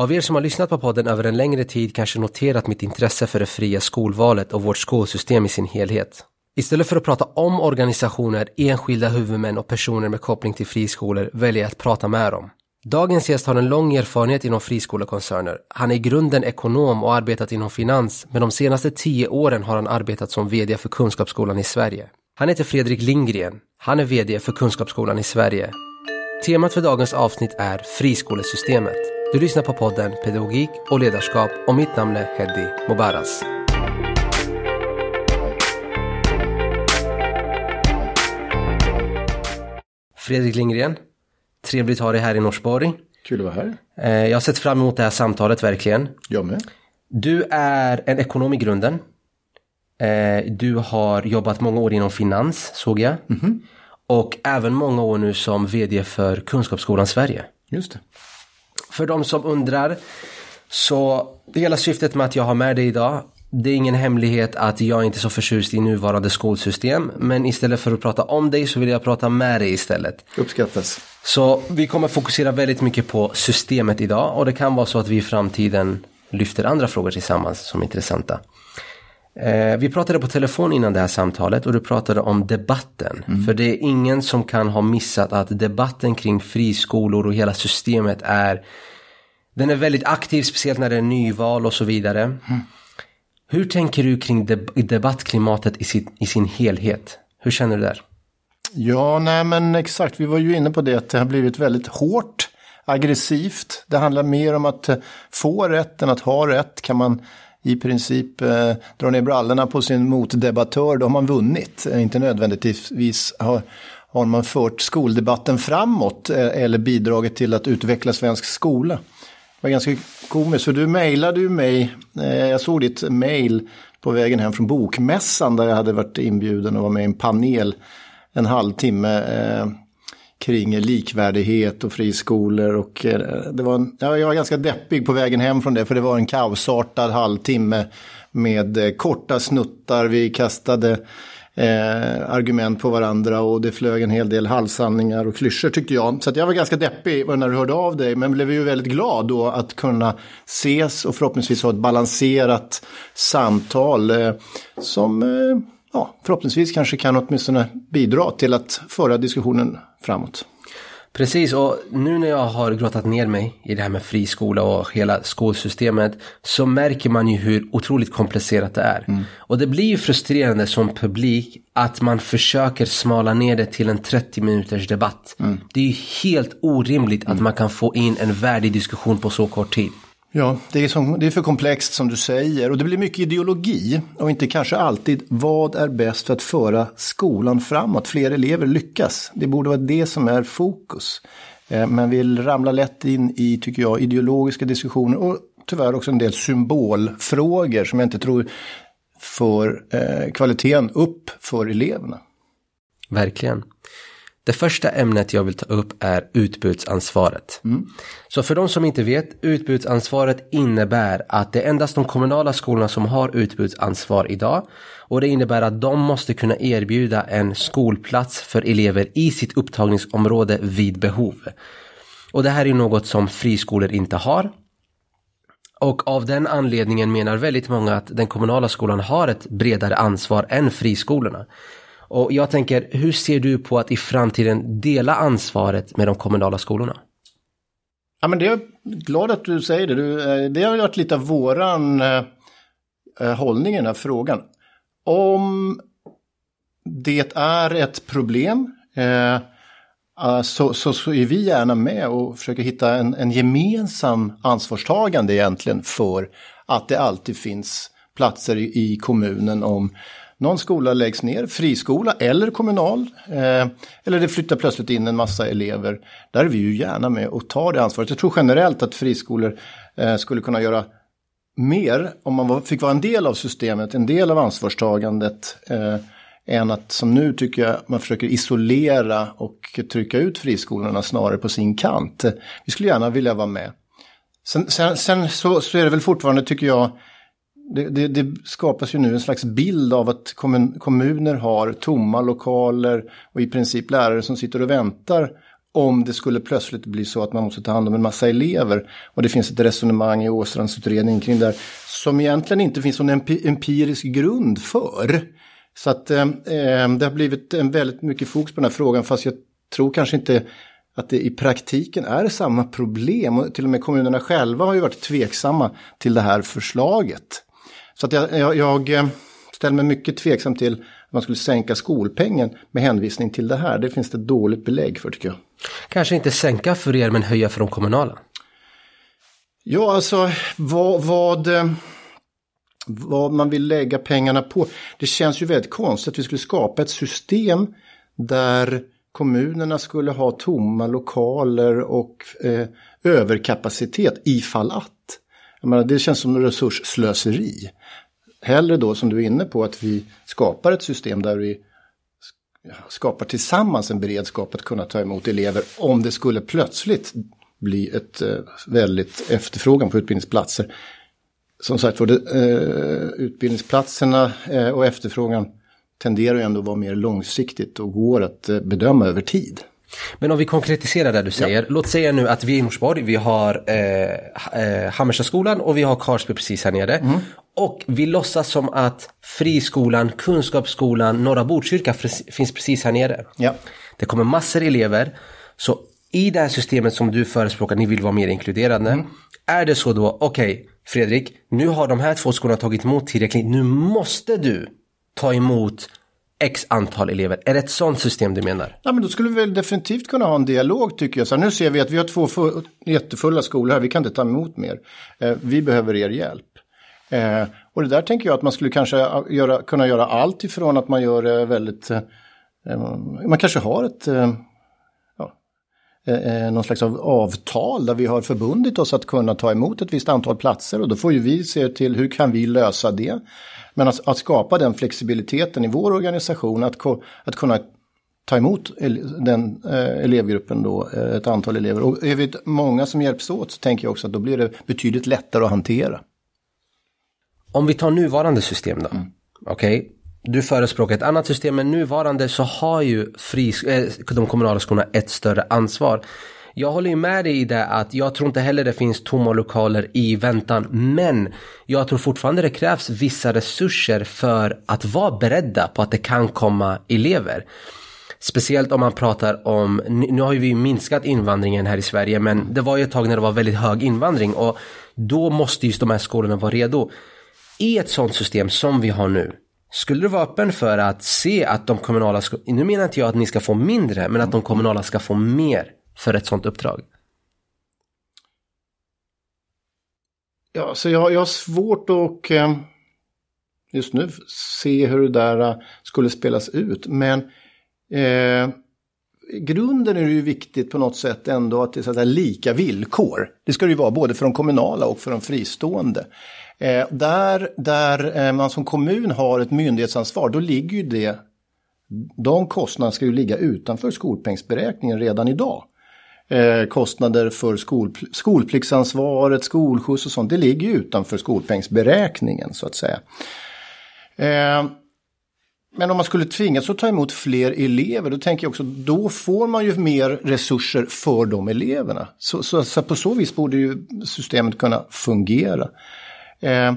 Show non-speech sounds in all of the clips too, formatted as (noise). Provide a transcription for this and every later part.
Av er som har lyssnat på podden över en längre tid kanske noterat mitt intresse för det fria skolvalet och vårt skolsystem i sin helhet. Istället för att prata om organisationer, enskilda huvudmän och personer med koppling till friskolor väljer jag att prata med dem. Dagens gäst har en lång erfarenhet inom friskolekoncerner. Han är i grunden ekonom och arbetat inom finans, men de senaste tio åren har han arbetat som VD för Kunskapsskolan i Sverige. Han heter Fredrik Lindgren. Han är VD för Kunskapsskolan i Sverige Temat för dagens avsnitt är friskolesystemet. Du lyssnar på podden Pedagogik och ledarskap och mitt namn är Hedi Mobaraz. Fredrik Lindgren, trevligt att ha dig här i Norsborg. Kul att vara här. Eh, jag har sett fram emot det här samtalet verkligen. Jag med. Du är en ekonom i grunden. Eh, du har jobbat många år inom finans, såg jag. Mm -hmm och även många år nu som VD för Kunskapsskolan Sverige. Just det. För de som undrar, så det hela syftet med att jag har med dig idag det är ingen hemlighet att jag inte är så förtjust i nuvarande skolsystem. Men istället för att prata om dig så vill jag prata med dig istället. Uppskattas. Så vi kommer fokusera väldigt mycket på systemet idag och det kan vara så att vi i framtiden lyfter andra frågor tillsammans som är intressanta. Eh, vi pratade på telefon innan det här samtalet och du pratade om debatten. Mm. För det är ingen som kan ha missat att debatten kring friskolor och hela systemet är den är väldigt aktiv, speciellt när det är nyval och så vidare. Mm. Hur tänker du kring debattklimatet i sin, i sin helhet? Hur känner du där? Ja, nej men exakt, vi var ju inne på det att det har blivit väldigt hårt, aggressivt. Det handlar mer om att få rätten, att ha rätt. Kan man i princip eh, drar ner brallorna på sin motdebattör, då har man vunnit. Eh, inte nödvändigtvis har, har man fört skoldebatten framåt eh, eller bidragit till att utveckla svensk skola. Det var ganska komiskt, för du mejlade ju mig, eh, jag såg ditt mejl på vägen hem från bokmässan där jag hade varit inbjuden och var med i en panel en halvtimme eh, kring likvärdighet och friskolor. Och eh, det var en, jag var ganska deppig på vägen hem från det, för det var en kaosartad halvtimme med eh, korta snuttar. Vi kastade Eh, argument på varandra och det flög en hel del halvsanningar och klyschor tyckte jag. Så jag var ganska deppig när du hörde av dig men blev ju väldigt glad då att kunna ses och förhoppningsvis ha ett balanserat samtal eh, som eh, ja, förhoppningsvis kanske kan åtminstone bidra till att föra diskussionen framåt. Precis, och nu när jag har grottat ner mig i det här med friskola och hela skolsystemet så märker man ju hur otroligt komplicerat det är. Mm. Och det blir ju frustrerande som publik att man försöker smala ner det till en 30 minuters debatt. Mm. Det är ju helt orimligt mm. att man kan få in en värdig diskussion på så kort tid. Ja, det är, som, det är, för komplext som du säger och det blir mycket ideologi och inte kanske alltid vad är bäst för att föra skolan framåt, fler elever lyckas. Det borde vara det som är fokus. Eh, Men vi ramlar lätt in i, tycker jag, ideologiska diskussioner och tyvärr också en del symbolfrågor som jag inte tror för eh, kvaliteten upp för eleverna. Verkligen. Det första ämnet jag vill ta upp är utbudsansvaret. Mm. Så för de som inte vet, utbudsansvaret innebär att det är endast de kommunala skolorna som har utbudsansvar idag. Och det innebär att de måste kunna erbjuda en skolplats för elever i sitt upptagningsområde vid behov. Och det här är något som friskolor inte har. Och av den anledningen menar väldigt många att den kommunala skolan har ett bredare ansvar än friskolorna. Och jag tänker, hur ser du på att i framtiden dela ansvaret med de kommunala skolorna? Ja, men det är jag glad att du säger det. Du, eh, det har varit lite av våran eh, eh, hållning i den här frågan. Om det är ett problem eh, eh, så, så, så, är vi gärna med och försöker hitta en, en gemensam ansvarstagande egentligen för att det alltid finns platser i, i kommunen om någon skola läggs ner, friskola eller kommunal. Eh, eller det flyttar plötsligt in en massa elever. Där är vi ju gärna med och tar det ansvaret. Jag tror generellt att friskolor eh, skulle kunna göra mer om man var, fick vara en del av systemet, en del av ansvarstagandet. Eh, än att som nu tycker jag man försöker isolera och trycka ut friskolorna snarare på sin kant. Vi skulle gärna vilja vara med. Sen, sen, sen så, så är det väl fortfarande tycker jag det, det, det, skapas ju nu en slags bild av att kommun, kommuner har tomma lokaler och i princip lärare som sitter och väntar om det skulle plötsligt bli så att man måste ta hand om en massa elever. Och det finns ett resonemang i Åstrands utredning kring det här som egentligen inte finns någon empirisk grund för. Så att eh, eh, det har blivit en väldigt mycket fokus på den här frågan fast jag tror kanske inte att det i praktiken är samma problem och till och med kommunerna själva har ju varit tveksamma till det här förslaget. Så att jag, jag, jag eh, ställer mig mycket tveksam till att man skulle sänka skolpengen med hänvisning till det här. Det finns det dåligt belägg för tycker jag. Kanske inte sänka för er men höja för de kommunala? Ja, alltså vad, vad, eh, vad man vill lägga pengarna på. Det känns ju väldigt konstigt att vi skulle skapa ett system där kommunerna skulle ha tomma lokaler och eh, överkapacitet ifall att. Jag menar, det känns som resursslöseri. Hellre då, som du är inne på, att vi skapar ett system där vi skapar tillsammans en beredskap att kunna ta emot elever om det skulle plötsligt bli ett eh, väldigt efterfrågan på utbildningsplatser. Som sagt var, eh, utbildningsplatserna eh, och efterfrågan tenderar ju ändå att vara mer långsiktigt och går att bedöma över tid. Men om vi konkretiserar det du säger. Ja. Låt säga nu att vi är i Norsborg, vi har eh, eh Hammerstadsskolan och vi har Karsby precis här nere. Mm. Och vi låtsas som att Friskolan, Kunskapsskolan, Norra Botkyrka finns precis här nere. Ja. Det kommer massor elever. Så i det här systemet som du förespråkar, ni vill vara mer inkluderande. Mm. Är det så då, okej okay, Fredrik, nu har de här två skolorna tagit emot tillräckligt, nu måste du ta emot X antal elever. Är det ett sånt system du menar? Ja, men då skulle vi väl definitivt kunna ha en dialog tycker jag. Så här, nu ser vi att vi har två jättefulla skolor här, vi kan inte ta emot mer. Eh, vi behöver er hjälp. Eh, och det där tänker jag att man skulle kanske göra, kunna göra allt ifrån att man gör eh, väldigt... Eh, eh, man kanske har ett eh, Eh, eh, någon slags av avtal där vi har förbundit oss att kunna ta emot ett visst antal platser och då får ju vi se till hur kan vi lösa det. Men att, att skapa den flexibiliteten i vår organisation att, att kunna ta emot den eh, elevgruppen då, eh, ett antal elever. Och är vi många som hjälps åt så tänker jag också att då blir det betydligt lättare att hantera. Om vi tar nuvarande system då. Mm. Okej, okay du förespråkar ett annat system, men nuvarande så har ju fri, eh, de kommunala skolorna ett större ansvar. Jag håller ju med dig i det att jag tror inte heller det finns tomma lokaler i väntan, men jag tror fortfarande det krävs vissa resurser för att vara beredda på att det kan komma elever. Speciellt om man pratar om, nu har ju vi minskat invandringen här i Sverige, men det var ju ett tag när det var väldigt hög invandring och då måste just de här skolorna vara redo. I ett sådant system som vi har nu, skulle du vara öppen för att se att de kommunala, ska, nu menar inte jag att ni ska få mindre, men att de kommunala ska få mer för ett sådant uppdrag? Ja, så jag, jag har svårt att eh, just nu se hur det där eh, skulle spelas ut. Men eh, grunden är det ju viktigt på något sätt ändå att det är lika villkor. Det ska det ju vara både för de kommunala och för de fristående. Eh, där, där eh, man som kommun har ett myndighetsansvar, då ligger ju det, de kostnaderna ska ju ligga utanför skolpengsberäkningen redan idag. Eh, kostnader för skol, skolpliktsansvaret, skolskjuts och sånt, det ligger ju utanför skolpengsberäkningen så att säga. Eh, men om man skulle tvingas att ta emot fler elever, då tänker jag också, då får man ju mer resurser för de eleverna. Så, så, så på så vis borde ju systemet kunna fungera. Eh,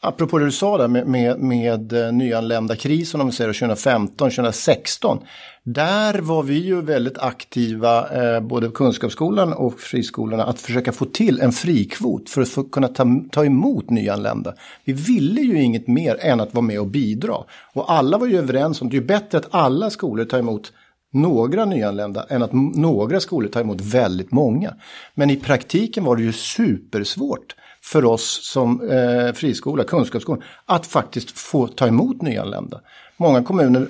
apropå det du sa där med, med, med eh, nyanlända krisen om vi säger 2015, 2016. Där var vi ju väldigt aktiva, eh, både kunskapsskolan och friskolorna, att försöka få till en frikvot för att få, kunna ta, ta emot nyanlända. Vi ville ju inget mer än att vara med och bidra. Och alla var ju överens om att det är bättre att alla skolor tar emot några nyanlända än att några skolor tar emot väldigt många. Men i praktiken var det ju supersvårt för oss som eh, friskola, kunskapsskola, att faktiskt få ta emot nyanlända. Många kommuner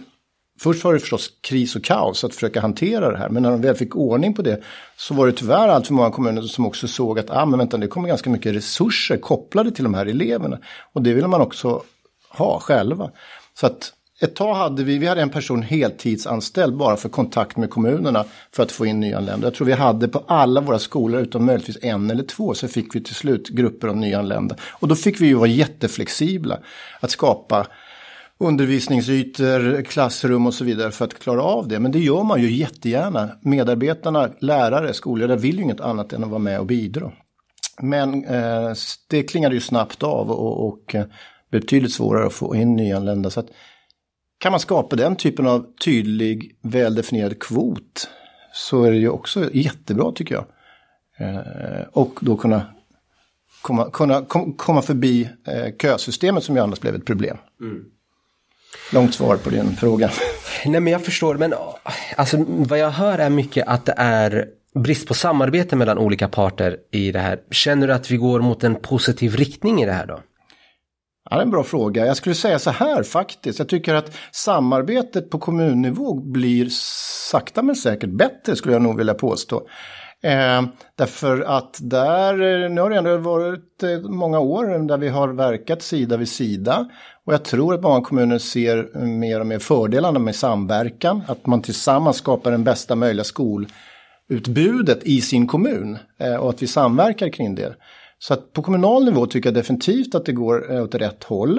Först var det förstås kris och kaos att försöka hantera det här, men när de väl fick ordning på det så var det tyvärr allt för många kommuner som också såg att ah, men vänta, det kommer ganska mycket resurser kopplade till de här eleverna och det vill man också ha själva. Så att ett tag hade vi, vi hade en person heltidsanställd bara för kontakt med kommunerna för att få in nyanlända. Jag tror vi hade på alla våra skolor utom möjligtvis en eller två så fick vi till slut grupper av nyanlända. Och då fick vi ju vara jätteflexibla att skapa undervisningsytor, klassrum och så vidare för att klara av det. Men det gör man ju jättegärna. Medarbetarna, lärare, skolledare vill ju inget annat än att vara med och bidra. Men eh, det klingade ju snabbt av och, och eh, betydligt svårare att få in nyanlända. Så att kan man skapa den typen av tydlig, väldefinierad kvot så är det ju också jättebra tycker jag. Eh, och då kunna komma, kunna, kom, komma förbi eh, kösystemet som ju annars blev ett problem. Mm. Långt svar på din fråga. (laughs) Nej men jag förstår, men alltså, vad jag hör är mycket att det är brist på samarbete mellan olika parter i det här. Känner du att vi går mot en positiv riktning i det här då? Ja, det är en bra fråga. Jag skulle säga så här faktiskt. Jag tycker att samarbetet på kommunnivå blir sakta men säkert bättre skulle jag nog vilja påstå. Eh, därför att där, nu har det ändå varit eh, många år där vi har verkat sida vid sida. Och jag tror att många kommuner ser mer och mer fördelarna med samverkan. Att man tillsammans skapar den bästa möjliga skolutbudet i sin kommun. Eh, och att vi samverkar kring det. Så att på kommunal nivå tycker jag definitivt att det går eh, åt rätt håll.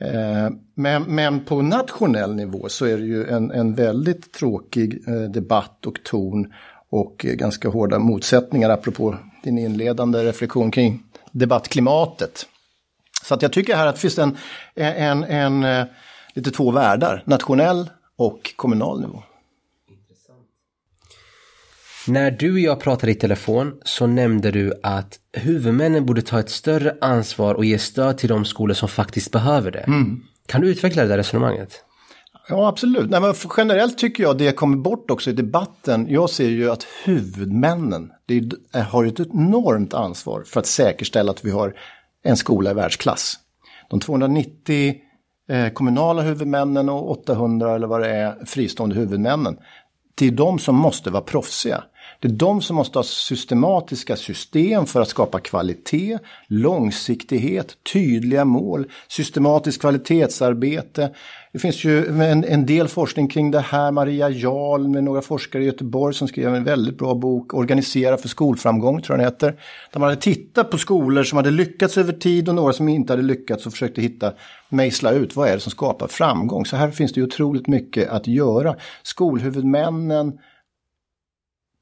Eh, men, men på nationell nivå så är det ju en, en väldigt tråkig eh, debatt och ton och ganska hårda motsättningar apropå din inledande reflektion kring debattklimatet. Så att jag tycker här att det finns en, en, en, lite två världar, nationell och kommunal nivå. När du och jag pratade i telefon så nämnde du att huvudmännen borde ta ett större ansvar och ge stöd till de skolor som faktiskt behöver det. Mm. Kan du utveckla det där resonemanget? Ja, absolut. Nej, men generellt tycker jag det kommer bort också i debatten. Jag ser ju att huvudmännen är, har ett enormt ansvar för att säkerställa att vi har en skola i världsklass. De 290 eh, kommunala huvudmännen och 800 eller vad det är fristående huvudmännen. Det är de som måste vara proffsiga. Det är de som måste ha systematiska system för att skapa kvalitet, långsiktighet, tydliga mål, systematiskt kvalitetsarbete. Det finns ju en, en del forskning kring det här. Maria Jarl med några forskare i Göteborg som skrev en väldigt bra bok, Organisera för skolframgång tror jag den heter. Där man hade tittat på skolor som hade lyckats över tid och några som inte hade lyckats och försökte hitta, mejsla ut vad är det som skapar framgång. Så här finns det ju otroligt mycket att göra. Skolhuvudmännen,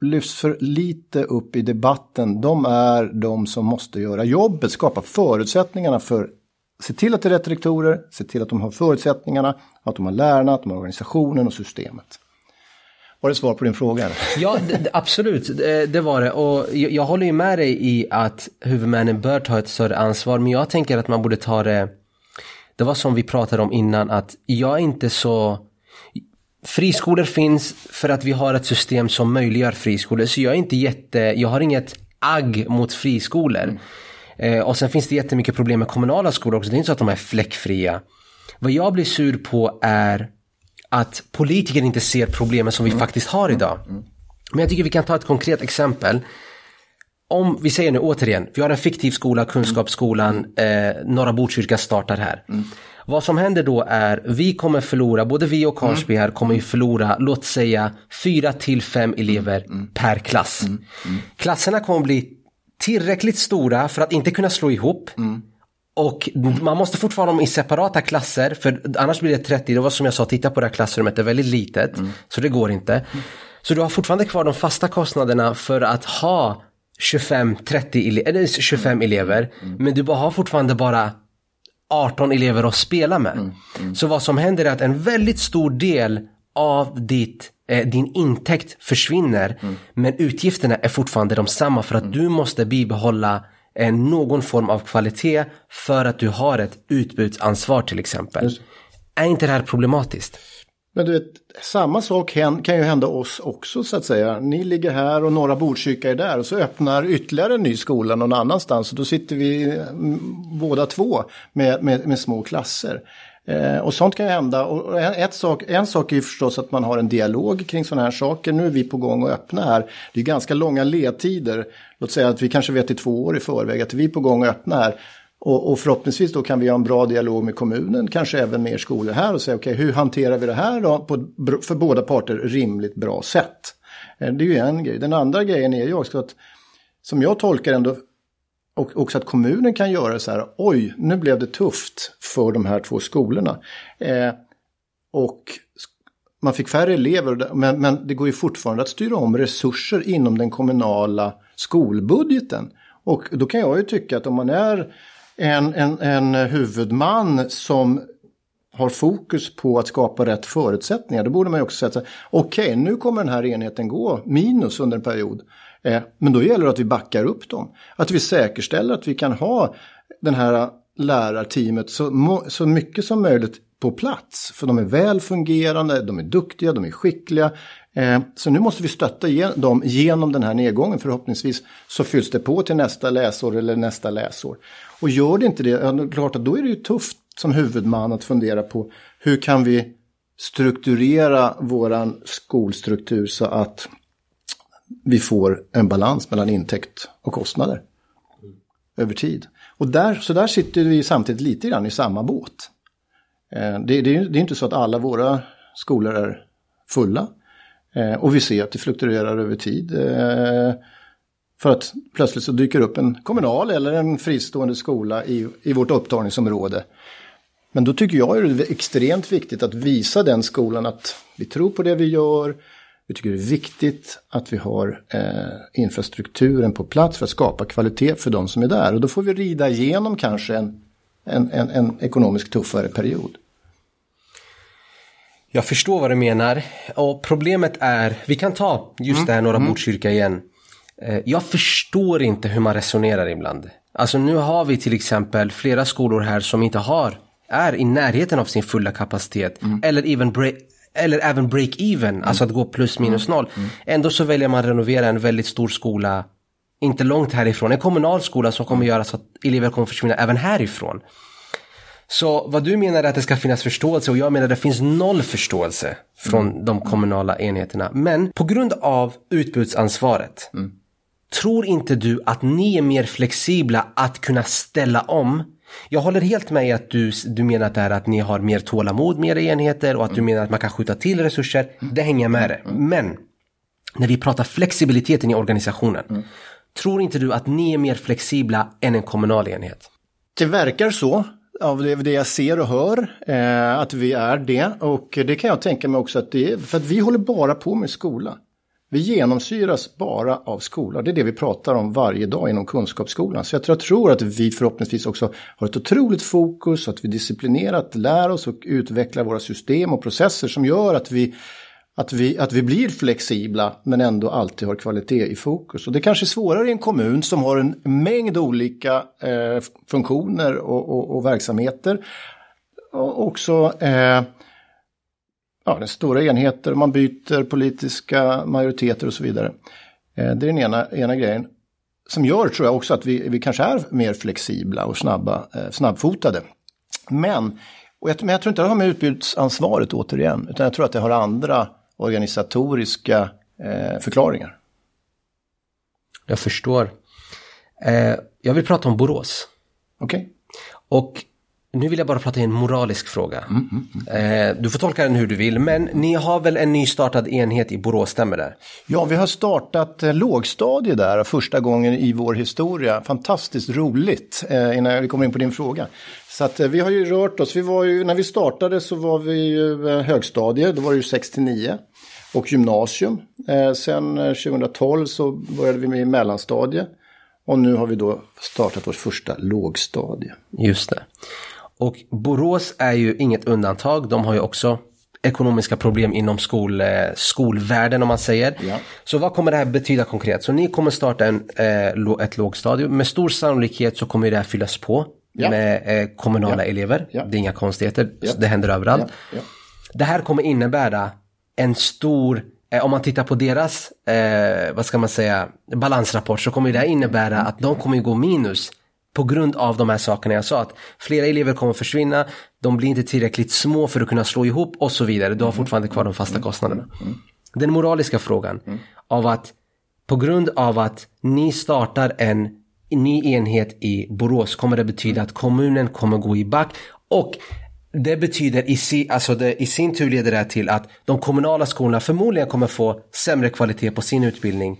lyfts för lite upp i debatten, de är de som måste göra jobbet, skapa förutsättningarna för Se till att det är rätt rektorer, se till att de har förutsättningarna, att de har lärarna, att de har organisationen och systemet. Var det svar på din fråga? ja, absolut, eh, det var det. Och jag håller ju med dig i att huvudmännen bör ta ett större ansvar, men jag tänker att man borde ta det... Det var som vi pratade om innan, att jag är inte så Friskolor finns för att vi har ett system som möjliggör friskolor. Så jag är inte jätte, jag har inget agg mot friskolor. Mm. och sen finns det jättemycket problem med kommunala skolor också. Det är inte så att de är fläckfria. Vad jag blir sur på är att politiker inte ser problemen som vi mm. faktiskt har idag. Mm. mm. Men jag tycker vi kan ta ett konkret exempel. Om vi säger nu återigen, vi har en fiktiv skola, Kunskapsskolan, mm. eh, Norra Botkyrka startar här. Mm. Vad som händer då är, vi kommer förlora, både vi och Karsby mm. här kommer ju förlora, låt säga 4 till 5 mm. elever mm. per klass. Klasserna kommer bli tillräckligt stora för att inte kunna slå ihop. Och man måste fortfarande ha dem i separata klasser, för annars blir det 30. Det var som jag sa, titta på det här klassrummet, det är väldigt litet, mm. så det går inte. Mm. Så du har fortfarande kvar de fasta kostnaderna för att ha 25, 30 ele 25 mm. elever, men du har fortfarande bara 18 elever att spela med. Mm, mm. Så vad som händer är att en väldigt stor del av ditt, eh, din intäkt försvinner mm. men utgifterna är fortfarande de samma för att mm. du måste bibehålla eh, någon form av kvalitet för att du har ett utbudsansvar till exempel. Är inte det här problematiskt? Men du vet, samma sak kan ju hända oss också så att säga. Ni ligger här och några Botkyrka är där och så öppnar ytterligare en ny skola någon annanstans och då sitter vi mm, båda två med, med, med små klasser. Eh, och sånt kan ju hända. Och en, ett sak, en sak är ju förstås att man har en dialog kring sådana här saker. Nu är vi på gång att öppna här. Det är ganska långa ledtider. Låt säga att vi kanske vet i två år i förväg att vi är på gång att öppna här. Och, och, förhoppningsvis då kan vi ha en bra dialog med kommunen, kanske även med er skolor här och säga okej, okay, hur hanterar vi det här då på ett för båda parter rimligt bra sätt? Eh, det är ju en grej. Den andra grejen är ju också att, som jag tolkar ändå, och också att kommunen kan göra så här, oj, nu blev det tufft för de här två skolorna. Eh, och man fick färre elever, men, men det går ju fortfarande att styra om resurser inom den kommunala skolbudgeten. Och då kan jag ju tycka att om man är en, en, en huvudman som har fokus på att skapa rätt förutsättningar, då borde man ju också säga okej, okay, nu kommer den här enheten gå minus under en period. Eh, men då gäller det att vi backar upp dem. Att vi säkerställer att vi kan ha den här lärarteamet så, så mycket som möjligt på plats. För de är väl fungerande, de är duktiga, de är skickliga. Eh, så nu måste vi stötta dem genom den här nedgången. Förhoppningsvis så fylls det på till nästa läsår eller nästa läsår. Och gör det inte det, klart att då är det ju tufft som huvudman att fundera på hur kan vi strukturera våran skolstruktur så att vi får en balans mellan intäkt och kostnader mm. över tid. Och där, så där sitter vi samtidigt lite grann i samma båt. Det, eh, det, det är inte så att alla våra skolor är fulla. Eh, och vi ser att det fluktuerar över tid. Eh, för att plötsligt så dyker upp en kommunal eller en fristående skola i, i vårt upptagningsområde. Men då tycker jag det är extremt viktigt att visa den skolan att vi tror på det vi gör. Vi tycker det är viktigt att vi har eh, infrastrukturen på plats för att skapa kvalitet för de som är där. Och då får vi rida igenom kanske en, en, en, en ekonomiskt tuffare period. Jag förstår vad du menar. Och problemet är, vi kan ta just mm. det här Norra mm. Botkyrka igen. Eh, jag förstår inte hur man resonerar ibland. Alltså nu har vi till exempel flera skolor här som inte har, är i närheten av sin fulla kapacitet. Mm. Eller, even eller även break-even, mm. alltså att gå plus mm. minus noll. Mm. Ändå så väljer man att renovera en väldigt stor skola, inte långt härifrån. En kommunal skola som kommer mm. göra så att elever kommer försvinna även härifrån. Så vad du menar är att det ska finnas förståelse och jag menar att det finns noll förståelse från mm. de kommunala enheterna. Men på grund av utbudsansvaret, mm. tror inte du att ni är mer flexibla att kunna ställa om jag håller helt med i att du, du menar att, det här att ni har mer tålamod med era enheter och att du mm. menar att man kan skjuta till resurser. Mm. Det hänger jag med dig. Mm. Men när vi pratar flexibiliteten i organisationen, mm. tror inte du att ni är mer flexibla än en kommunal enhet? Det verkar så av det, jag ser och hör, eh, att vi är det. Och det kan jag tänka mig också att det är, för att vi håller bara på med skola. Vi genomsyras bara av skola. Det är det vi pratar om varje dag inom Kunskapsskolan. Så jag tror, jag tror att vi förhoppningsvis också har ett otroligt fokus, att vi disciplinerat lär oss och utvecklar våra system och processer som gör att vi att vi, att vi blir flexibla men ändå alltid har kvalitet i fokus. Och det kanske är svårare i en kommun som har en mängd olika eh, funktioner och, och, och, verksamheter. Och också eh, ja, det stora enheter, man byter politiska majoriteter och så vidare. Eh, det är den ena, ena grejen. Som gör, tror jag, också att vi, vi kanske är mer flexibla och snabba, eh, snabbfotade. Men, och jag, men jag tror inte det har med utbudsansvaret återigen, utan jag tror att det har andra organisatoriska eh, förklaringar. Jag förstår. Eh, jag vill prata om Borås. Okej. Okay. Och nu vill jag bara prata i en moralisk fråga. Mm, mm, mm, eh, du får tolka den hur du vill, men ni har väl en nystartad enhet i Borås, stämmer det? Ja, vi har startat eh, lågstadie där första gången i vår historia. Fantastiskt roligt, eh, innan vi kommer in på din fråga. Så att, eh, vi har ju rört oss. Vi var ju, när vi startade så var vi ju eh, högstadie, då var det ju 6 till 9 och gymnasium. Eh, sen 2012 så började vi med mellanstadie och nu har vi då startat vårt första lågstadie. Just det. Och Borås är ju inget undantag. De har ju också ekonomiska problem inom skol, eh, skolvärlden om man säger. Ja. Så vad kommer det här betyda konkret? Så ni kommer starta en, eh, ett lågstadium. Med stor sannolikhet så kommer det här fyllas på ja. med eh, kommunala ja. elever. Det är inga konstigheter, det händer överallt. Det här kommer innebära en stor om man tittar på deras, eh, vad ska man säga, balansrapport så kommer det innebära att de kommer gå minus på grund av de här sakerna jag sa. Att flera elever kommer försvinna, de blir inte tillräckligt små för att kunna slå ihop och så vidare. Du har fortfarande kvar de fasta kostnaderna. Den moraliska frågan av att på grund av att ni startar en ny enhet i Borås kommer det betyda att kommunen kommer gå i back och det betyder i, si, alltså det, i sin tur leder det till att de kommunala skolorna förmodligen kommer få sämre kvalitet på sin utbildning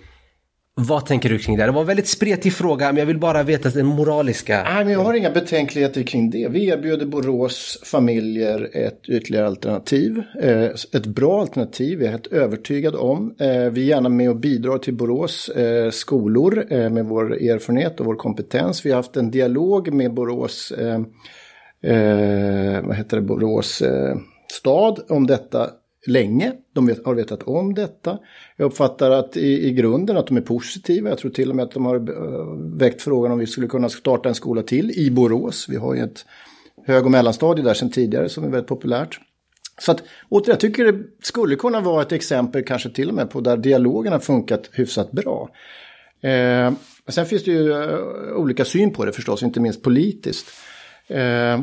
vad tänker du kring det? Det var en väldigt spretig fråga, men jag vill bara veta den moraliska. Nej, men jag har inga betänkligheter kring det. Vi erbjuder Borås familjer ett ytterligare alternativ. Eh, ett bra alternativ, jag är helt övertygad om. Eh, vi är gärna med och bidrar till Borås eh, skolor med vår erfarenhet och vår kompetens. Vi har haft en dialog med Borås, vad heter det, Borås stad om detta länge. De har vetat om detta. Jag uppfattar att i, i, grunden att de är positiva. Jag tror till och med att de har eh, väckt frågan om vi skulle kunna starta en skola till i Borås. Vi har ju ett hög och mellanstadie där sedan tidigare som är väldigt populärt. Så att återigen, jag tycker det skulle kunna vara ett exempel kanske till och med på där dialogen har funkat hyfsat bra. Eh, sen finns det ju eh, olika syn på det förstås, inte minst politiskt. Eh,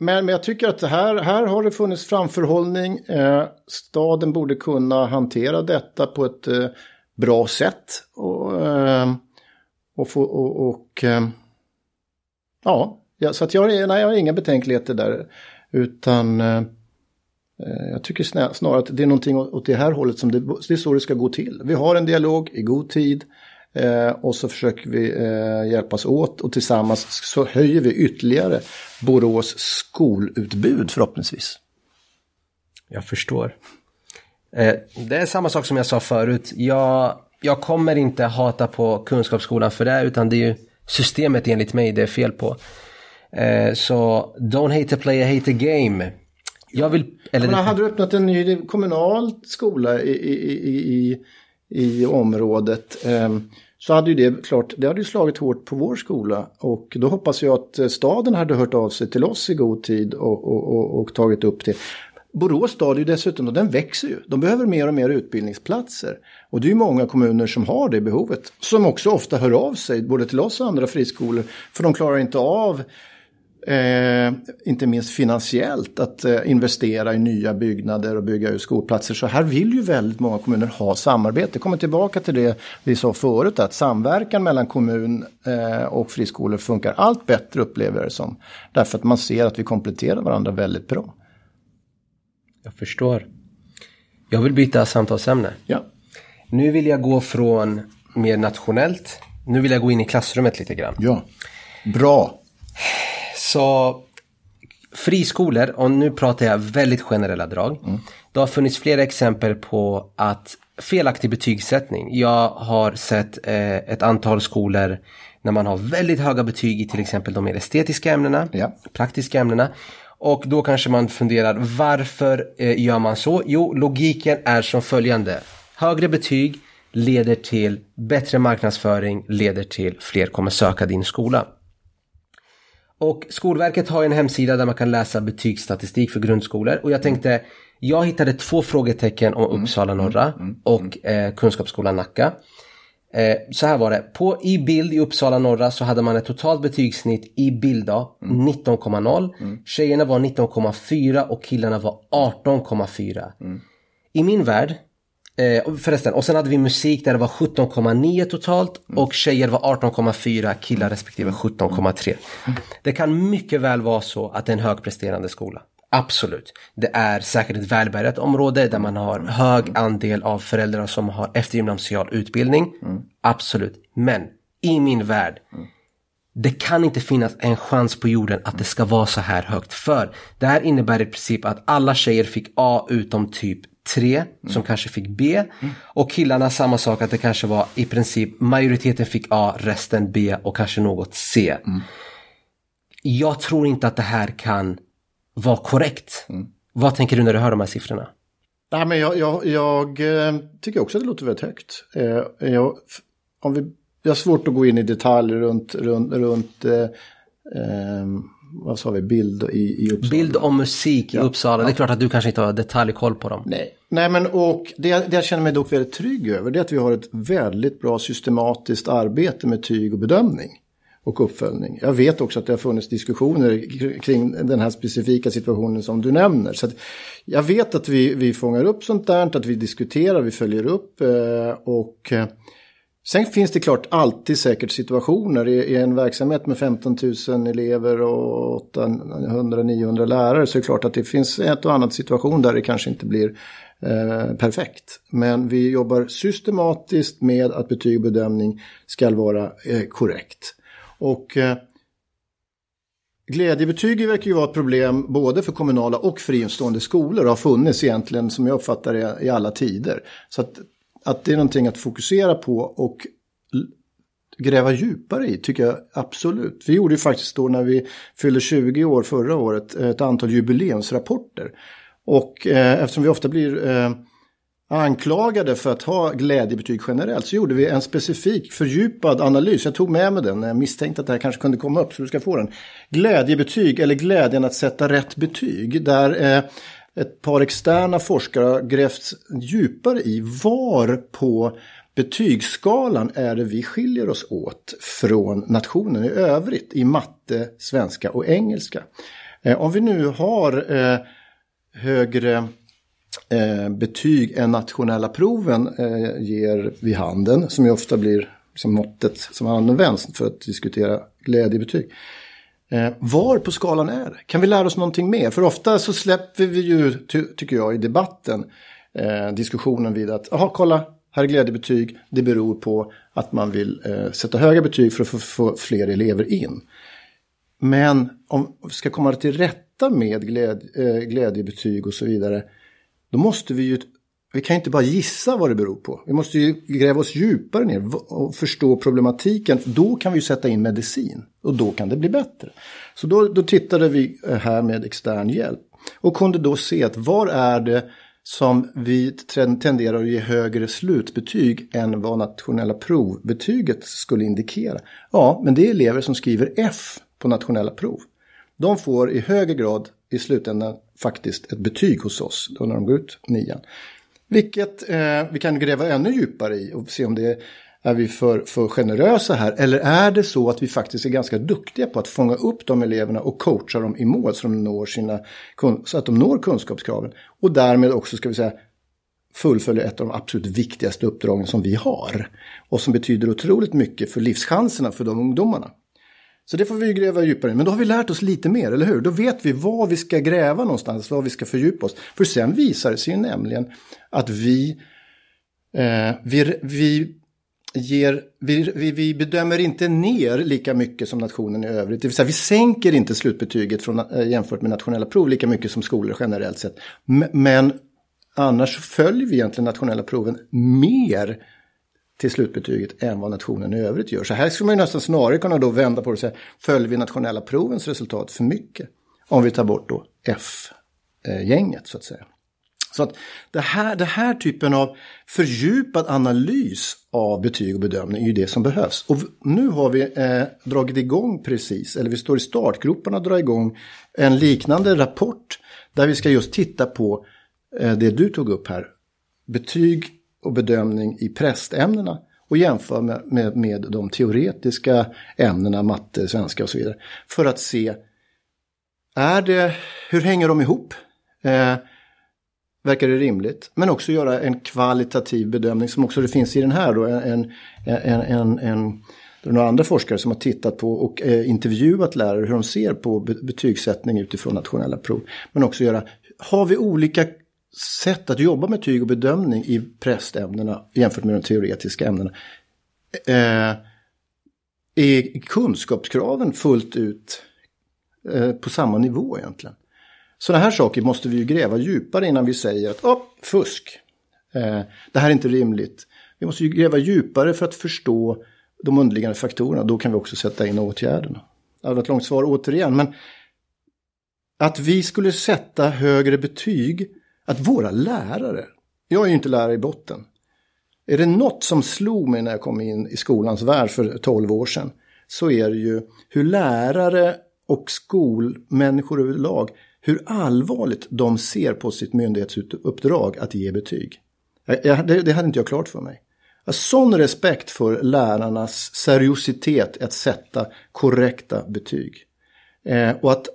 men, men jag tycker att här, här har det funnits framförhållning. Eh, staden borde kunna hantera detta på ett eh, bra sätt. Och, eh, och, få, och, och eh, ja, så att jag, nej, jag har inga betänkligheter där. Utan eh, eh, jag tycker snarare att det är någonting åt det här hållet som det, det är så det ska gå till. Vi har en dialog i god tid. Eh, och så försöker vi eh, hjälpas åt och tillsammans så höjer vi ytterligare Borås skolutbud förhoppningsvis. Jag förstår. Eh, det är samma sak som jag sa förut. Jag, jag kommer inte hata på Kunskapsskolan för det, utan det är ju systemet enligt mig det är fel på. Eh, så don't hate a player, hate the game. Jag vill... Eller... Jag menar, hade du öppnat en ny kommunal skola i, i, i, i i området. Ehm, så hade ju det klart, det hade ju slagit hårt på vår skola och då hoppas jag att eh, staden hade hört av sig till oss i god tid och, och, och, och tagit upp det. Borås stad är ju dessutom, och den växer ju, de behöver mer och mer utbildningsplatser. Och det är ju många kommuner som har det behovet, som också ofta hör av sig både till oss och andra friskolor, för de klarar inte av Eh, inte minst finansiellt, att eh, investera i nya byggnader och bygga ut skolplatser. Så här vill ju väldigt många kommuner ha samarbete. Jag kommer tillbaka till det vi sa förut, att samverkan mellan kommun eh, och friskolor funkar allt bättre upplever jag det som. Därför att man ser att vi kompletterar varandra väldigt bra. Jag förstår. Jag vill byta samtalsämne. Ja. Nu vill jag gå från mer nationellt, nu vill jag gå in i klassrummet lite grann. Ja, bra. Så friskolor, och nu pratar jag väldigt generella drag. Mm. Det har funnits flera exempel på att felaktig betygssättning. Jag har sett eh, ett antal skolor när man har väldigt höga betyg i till exempel de mer estetiska ämnena, ja. praktiska ämnena. Och då kanske man funderar varför eh, gör man så? Jo, logiken är som följande. Högre betyg leder till bättre marknadsföring, leder till fler kommer söka din skola. Och Skolverket har en hemsida där man kan läsa betygsstatistik för grundskolor och jag tänkte jag hittade två frågetecken om mm. Uppsala mm. norra mm. och eh, Kunskapsskolan Nacka. Eh, så här var det, på, i bild i Uppsala norra så hade man ett totalt betygssnitt i bild då, 19,0. Mm. Tjejerna var 19,4 och killarna var 18,4. I min värld Eh, förresten, och sen hade vi musik där det var 17,9 totalt mm. och tjejer var 18,4, killar respektive 17,3. Mm. Det kan mycket väl vara så att det är en högpresterande skola. Absolut. Det är säkert ett välbärgat område där man har hög andel av föräldrar som har eftergymnasial utbildning. Mm. Absolut. Men i min värld, mm. det kan inte finnas en chans på jorden att det ska vara så här högt. För det här innebär i princip att alla tjejer fick A utom typ tre som mm. kanske fick B. Mm. Och killarna samma sak att det kanske var i princip majoriteten fick A, resten B och kanske något C. Mm. Jag tror inte att det här kan vara korrekt. Mm. Vad tänker du när du hör de här siffrorna? Nej, men jag, jag, jag eh, tycker också att det låter väldigt högt. Eh, jag, om vi, jag har svårt att gå in i detalj runt, runt, runt eh, eh, vad sa vi, bild i, i Uppsala. Bild och musik i Uppsala. Det är klart att du kanske inte har detaljkoll på dem. Nej, Nej men och det, det jag känner mig dock väldigt trygg över det är att vi har ett väldigt bra systematiskt arbete med tyg och bedömning och uppföljning. Jag vet också att det har funnits diskussioner kring den här specifika situationen som du nämner. Så jag vet att vi, vi fångar upp sånt där, att vi diskuterar, vi följer upp eh, och eh, Sen finns det klart alltid säkert situationer i, en verksamhet med 15 000 elever och 800-900 lärare så är det klart att det finns ett och annat situation där det kanske inte blir eh, perfekt. Men vi jobbar systematiskt med att betyg och bedömning ska vara eh, korrekt. Och eh, Glädjebetyg verkar ju vara ett problem både för kommunala och fristående skolor och har funnits egentligen som jag uppfattar det i alla tider. Så att att det är någonting att fokusera på och gräva djupare i tycker jag absolut. Vi gjorde ju faktiskt då när vi fyllde 20 år förra året ett antal jubileumsrapporter. Och eh, eftersom vi ofta blir eh, anklagade för att ha glädjebetyg generellt så gjorde vi en specifik fördjupad analys. Jag tog med mig den när jag misstänkte att det här kanske kunde komma upp så du ska få den. Glädjebetyg eller glädjen att sätta rätt betyg. Där eh, ett par externa forskare grävt djupare i var på betygsskalan är det vi skiljer oss åt från nationen i övrigt i matte, svenska och engelska. Eh, om vi nu har eh, högre eh, betyg än nationella proven ger vid handen, som ju ofta blir liksom måttet som används för att diskutera glädjebetyg. Eh, var på skalan är det? Kan vi lära oss någonting mer? För ofta så släpper vi ju, ty tycker jag, i debatten eh, diskussionen vid att, jaha, kolla, här är glädjebetyg, det beror på att man vill eh, sätta höga betyg för att få, få fler elever in. Men om vi ska komma till rätta med gläd, eh, glädjebetyg och så vidare, då måste vi ju vi kan ju inte bara gissa vad det beror på. Vi måste ju gräva oss djupare ner och förstå problematiken. Då kan vi ju sätta in medicin och då kan det bli bättre. Så då, då tittade vi eh, här med extern hjälp och kunde då se att var är det som vi tenderar att ge högre slutbetyg än vad nationella provbetyget skulle indikera. Ja, men det är elever som skriver F på nationella prov. De får i högre grad i slutändan faktiskt ett betyg hos oss då när de går ut nian. Vilket eh, vi kan gräva ännu djupare i och se om det är vi för, för generösa här eller är det så att vi faktiskt är ganska duktiga på att fånga upp de eleverna och coacha dem i mål så, de når sina, så att de når kunskapskraven och därmed också ska vi säga fullföljer ett av de absolut viktigaste uppdragen som vi har och som betyder otroligt mycket för livschanserna för de ungdomarna. Så det får vi gräva djupare i. Men då har vi lärt oss lite mer, eller hur? Då vet vi var vi ska gräva någonstans, var vi ska fördjupa oss. För sen visar det sig ju nämligen att vi, eh, vi, vi Ger, vi, vi, vi, bedömer inte ner lika mycket som nationen i övrigt. Det vill säga vi sänker inte slutbetyget från, eh, jämfört med nationella prov lika mycket som skolor generellt sett. Men annars följer vi egentligen nationella proven mer till slutbetyget än vad nationen i övrigt gör. Så här skulle man ju nästan snarare kunna då vända på det och säga, följer vi nationella provens resultat för mycket? Om vi tar bort då F-gänget så att säga. Så att det här, det här typen av fördjupad analys av betyg och bedömning är ju det som behövs. Och nu har vi eh, dragit igång precis, eller vi står i startgroparna och drar igång en liknande rapport där vi ska just titta på eh, det du tog upp här. Betyg och bedömning i prästämnena och jämför med, med, med de teoretiska ämnena, matte, svenska och så vidare. För att se, är det, hur hänger de ihop? Eh, verkar det rimligt? Men också göra en kvalitativ bedömning som också det finns i den här då, en, en, en, en det är några andra forskare som har tittat på och eh, intervjuat lärare hur de ser på betygssättning utifrån nationella prov. Men också göra, har vi olika sätt att jobba med tyg och bedömning i prästämnena jämfört med de teoretiska ämnena eh, är kunskapskraven fullt ut eh, på samma nivå egentligen. Sådana här saker måste vi ju gräva djupare innan vi säger att oh, fusk, eh, det här är inte rimligt. Vi måste ju gräva djupare för att förstå de underliggande faktorerna. Då kan vi också sätta in åtgärderna. Det var ett långt svar återigen, men att vi skulle sätta högre betyg att våra lärare, jag är ju inte lärare i botten. Är det något som slog mig när jag kom in i skolans värld för 12 år sedan så är det ju hur lärare och skolmänniskor överlag, hur allvarligt de ser på sitt myndighetsuppdrag att ge betyg. det, hade inte jag klart för mig. Sån respekt för lärarnas seriositet att sätta korrekta betyg. Eh, och att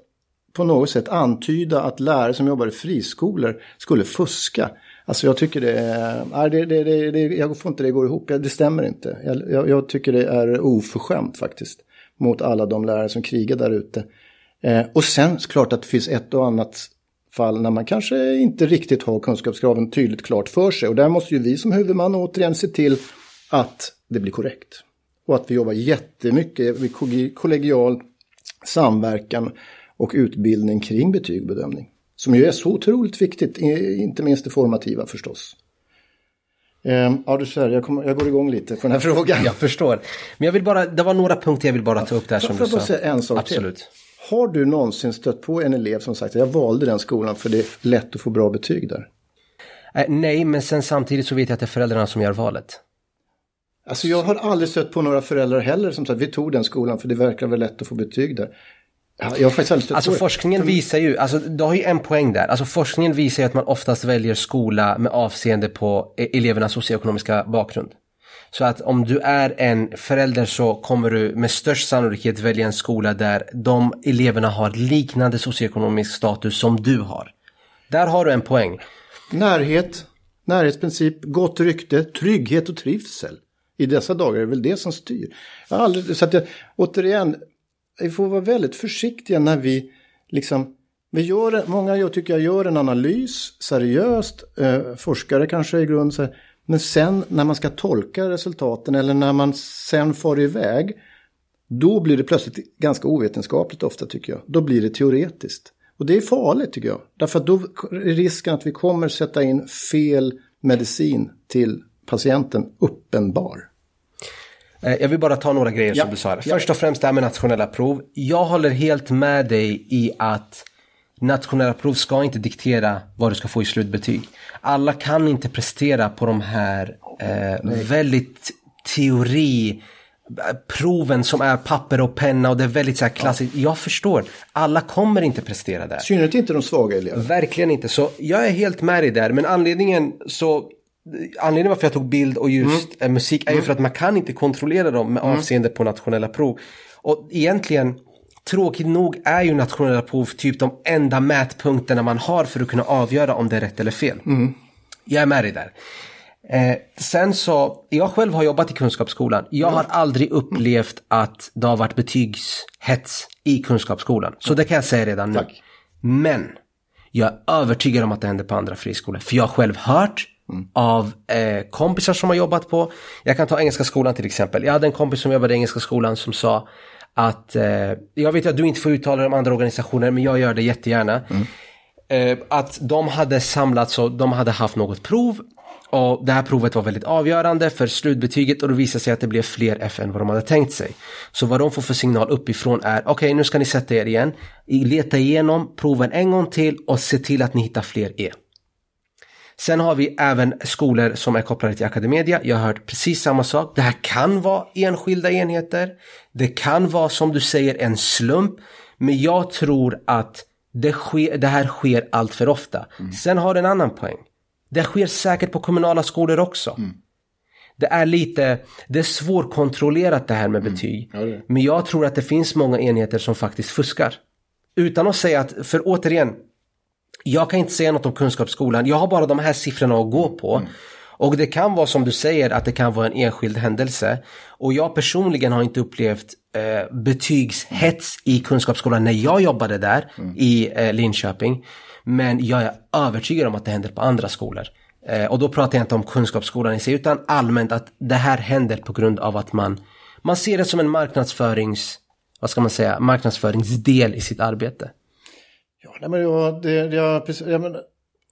på något sätt antyda att lärare som jobbar i friskolor skulle fuska. Alltså jag tycker det är, nej, det, det, det, jag får inte det gå ihop, det stämmer inte. Jag, jag, jag tycker det är oförskämt faktiskt mot alla de lärare som krigar där ute. Eh, och sen klart att det finns ett och annat fall när man kanske inte riktigt har kunskapskraven tydligt klart för sig. Och där måste ju vi som huvudman återigen se till att det blir korrekt. Och att vi jobbar jättemycket i kollegial samverkan och utbildning kring betyg bedömning. Som ju är så otroligt viktigt, inte minst det formativa förstås. Ehm, ja, du ser, jag, kommer, jag går igång lite på den här (laughs) frågan. Jag förstår. Men jag vill bara, det var några punkter jag vill bara ta upp där som du sa. Får jag Säga en sak Absolut. Till. Har du någonsin stött på en elev som sagt att jag valde den skolan för det är lätt att få bra betyg där? Eh, nej, men sen samtidigt så vet jag att det är föräldrarna som gör valet. Alltså jag har aldrig stött på några föräldrar heller som sagt vi tog den skolan för det verkar väl lätt att få betyg där. Jag har faktiskt alltså på forskningen visar ju, alltså du har ju en poäng där. Alltså forskningen visar ju att man oftast väljer skola med avseende på e- elevernas socioekonomiska bakgrund. Så att om du är en förälder så kommer du med störst sannolikhet välja en skola där de eleverna har liknande socioekonomisk status som du har. Där har du en poäng. Närhet, närhetsprincip, gott rykte, trygghet och trivsel. I dessa dagar är det väl det som styr. Jag aldrig, så att jag, återigen, vi får vara väldigt försiktiga när vi liksom vi gör, många jag tycker jag gör en analys seriöst, eh, forskare kanske i grund, här, men sen när man ska tolka resultaten eller när man sen far iväg, då blir det plötsligt ganska ovetenskapligt ofta tycker jag. Då blir det teoretiskt. Och det är farligt tycker jag, därför att då är risken att vi kommer sätta in fel medicin till patienten uppenbar. Eh, jag vill bara ta några grejer ja. som du sa. Först och främst det här med nationella prov. Jag håller helt med dig i att nationella prov ska inte diktera vad du ska få i slutbetyg. Alla kan inte prestera på de här eh, väldigt teori eh, proven som är papper och penna och det är väldigt så här klassiskt. Ja. Jag förstår, alla kommer inte prestera där. Synnerhet inte de svaga eleverna. Verkligen inte, så jag är helt med dig där. Men anledningen så anledningen varför jag tog bild och just mm. Eh, musik är ju mm. för att man kan inte kontrollera dem med mm. avseende på nationella prov. Och egentligen, tråkigt nog är ju nationella prov typ de enda mätpunkterna man har för att kunna avgöra om det är rätt eller fel. Mm. Jag är med dig där. Eh, sen så, jag själv har jobbat i kunskapsskolan. Jag mm. har aldrig upplevt att det har varit betygshets i kunskapsskolan. Så det kan jag säga redan nu. Men, jag är övertygad om att det händer på andra friskolor. För jag har själv hört, Mm. av eh, kompisar som har jobbat på. Jag kan ta Engelska skolan till exempel. Jag hade en kompis som jobbade i Engelska skolan som sa att, eh, jag vet att du inte får uttala dig om andra organisationer men jag gör det jättegärna. Mm. Eh, att de hade samlats och de hade haft något prov och det här provet var väldigt avgörande för slutbetyget och det visade sig att det blev fler F än vad de hade tänkt sig. Så vad de får för signal uppifrån är, okej okay, nu ska ni sätta er igen, leta igenom proven en gång till och se till att ni hittar fler E. Sen har vi även skolor som är kopplade till Academedia. Jag har hört precis samma sak. Det här kan vara enskilda enheter. Det kan vara som du säger en slump. Men jag tror att det, sker, det här sker allt för ofta. Mm. Sen har du en annan poäng. Det sker säkert på kommunala skolor också. Mm. Det är lite, det är svårkontrollerat det här med mm. betyg. Ja, men jag tror att det finns många enheter som faktiskt fuskar. Utan att säga att, för återigen, jag kan inte säga något om kunskapsskolan. Jag har bara de här siffrorna att gå på. Mm. Och det kan vara som du säger att det kan vara en enskild händelse. Och jag personligen har inte upplevt eh, betygshets i kunskapsskolan när jag jobbade där mm. i eh, Linköping. Men jag är övertygad om att det händer på andra skolor. Eh, och då pratar jag inte om kunskapsskolan i sig utan allmänt att det här händer på grund av att man, man ser det som en marknadsförings, vad ska man säga, marknadsföringsdel i sitt arbete. Nej, men jag, det, jag, jag, men,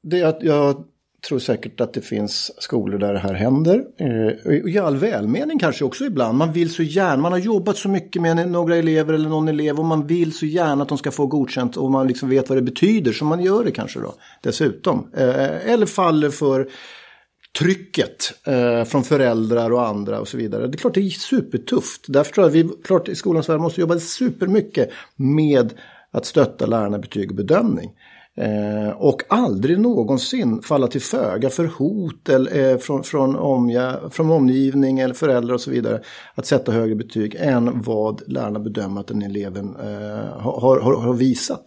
det, jag, tror säkert att det finns skolor där det här händer. Eh, I all välmening kanske också ibland. Man vill så gärna, man har jobbat så mycket med några elever eller någon elev och man vill så gärna att de ska få godkänt och man liksom vet vad det betyder så man gör det kanske då dessutom. Eh, eller faller för trycket eh, från föräldrar och andra och så vidare. Det är klart det är supertufft. Därför tror jag att vi klart, i skolans värld måste jobba supermycket med att stötta lärarna i betyg och bedömning. Eh, och aldrig någonsin falla till föga för hot eller, eh, från, från, omga, från omgivning eller föräldrar och så vidare att sätta högre betyg än vad lärarna bedömer att den eleven eh, har, har, har, visat.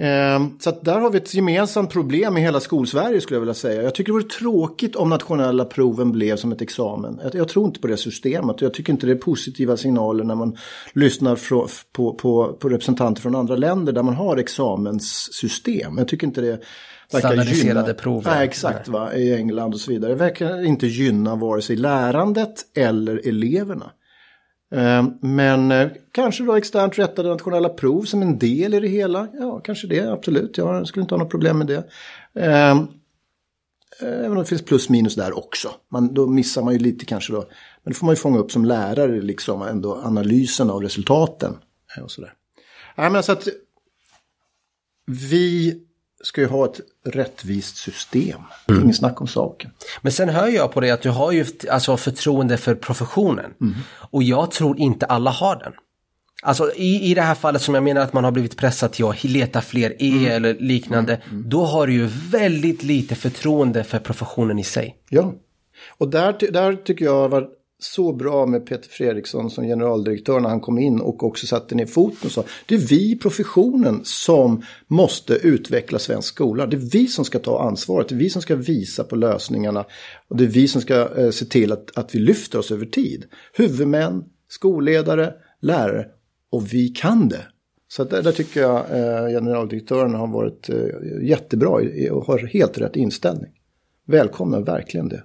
Ehm, så där har vi ett gemensamt problem i hela skolsverige skulle jag vilja säga. Jag tycker det vore tråkigt om nationella proven blev som ett examen. Jag tror inte på det systemet och jag tycker inte det är positiva signaler när man lyssnar på, på, på representanter från andra länder där man har examenssystem. Jag tycker inte det verkar Standardiserade gynna, prover. Nej, exakt, va, i England och så vidare. Det verkar inte gynna vare sig lärandet eller eleverna. Eh, men eh, kanske då externt rättade nationella prov som en del i det hela. Ja, kanske det, absolut. Jag skulle inte ha något problem med det. Eh, även om det finns plus minus där också. Man, då missar man ju lite kanske då. Men det får man ju fånga upp som lärare, liksom ändå analysen av resultaten. Och så där. Ja, men så att vi ska ju ha ett rättvist system. Mm. Ingen snack om saken. Men sen hör jag på dig att du har ju alltså, förtroende för professionen. Mm. Och jag tror inte alla har den. Alltså i, i det här fallet som jag menar att man har blivit pressad till att leta fler E mm. eller liknande. Mm. mm. Då har du ju väldigt lite förtroende för professionen i sig. Ja, och där, där tycker jag så bra med Peter Fredriksson som generaldirektör när han kom in och också satte ner foten och sa det är vi professionen som måste utveckla svensk skola. Det är vi som ska ta ansvaret, det är vi som ska visa på lösningarna och det är vi som ska eh, se till att, att vi lyfter oss över tid. Huvudmän, skolledare, lärare och vi kan det. Så där, där, tycker jag eh, generaldirektören har varit eh, jättebra och har helt rätt inställning. Välkomnar verkligen det.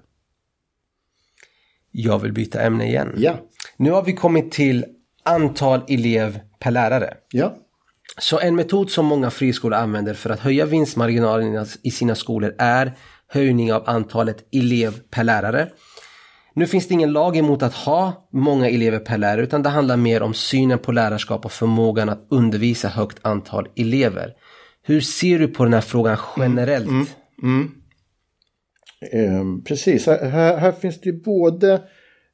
Jag vill byta ämne igen. Ja. Nu har vi kommit till antal elev per lärare. Ja. Så en metod som många friskolor använder för att höja vinstmarginalerna i sina skolor är höjning av antalet elev per lärare. Nu finns det ingen lag emot att ha många elever per lärare utan det handlar mer om synen på lärarskap och förmågan att undervisa högt antal elever. Hur ser du på den här frågan generellt? Mm, mm, mm. Ehm, precis, här, här, finns det ju både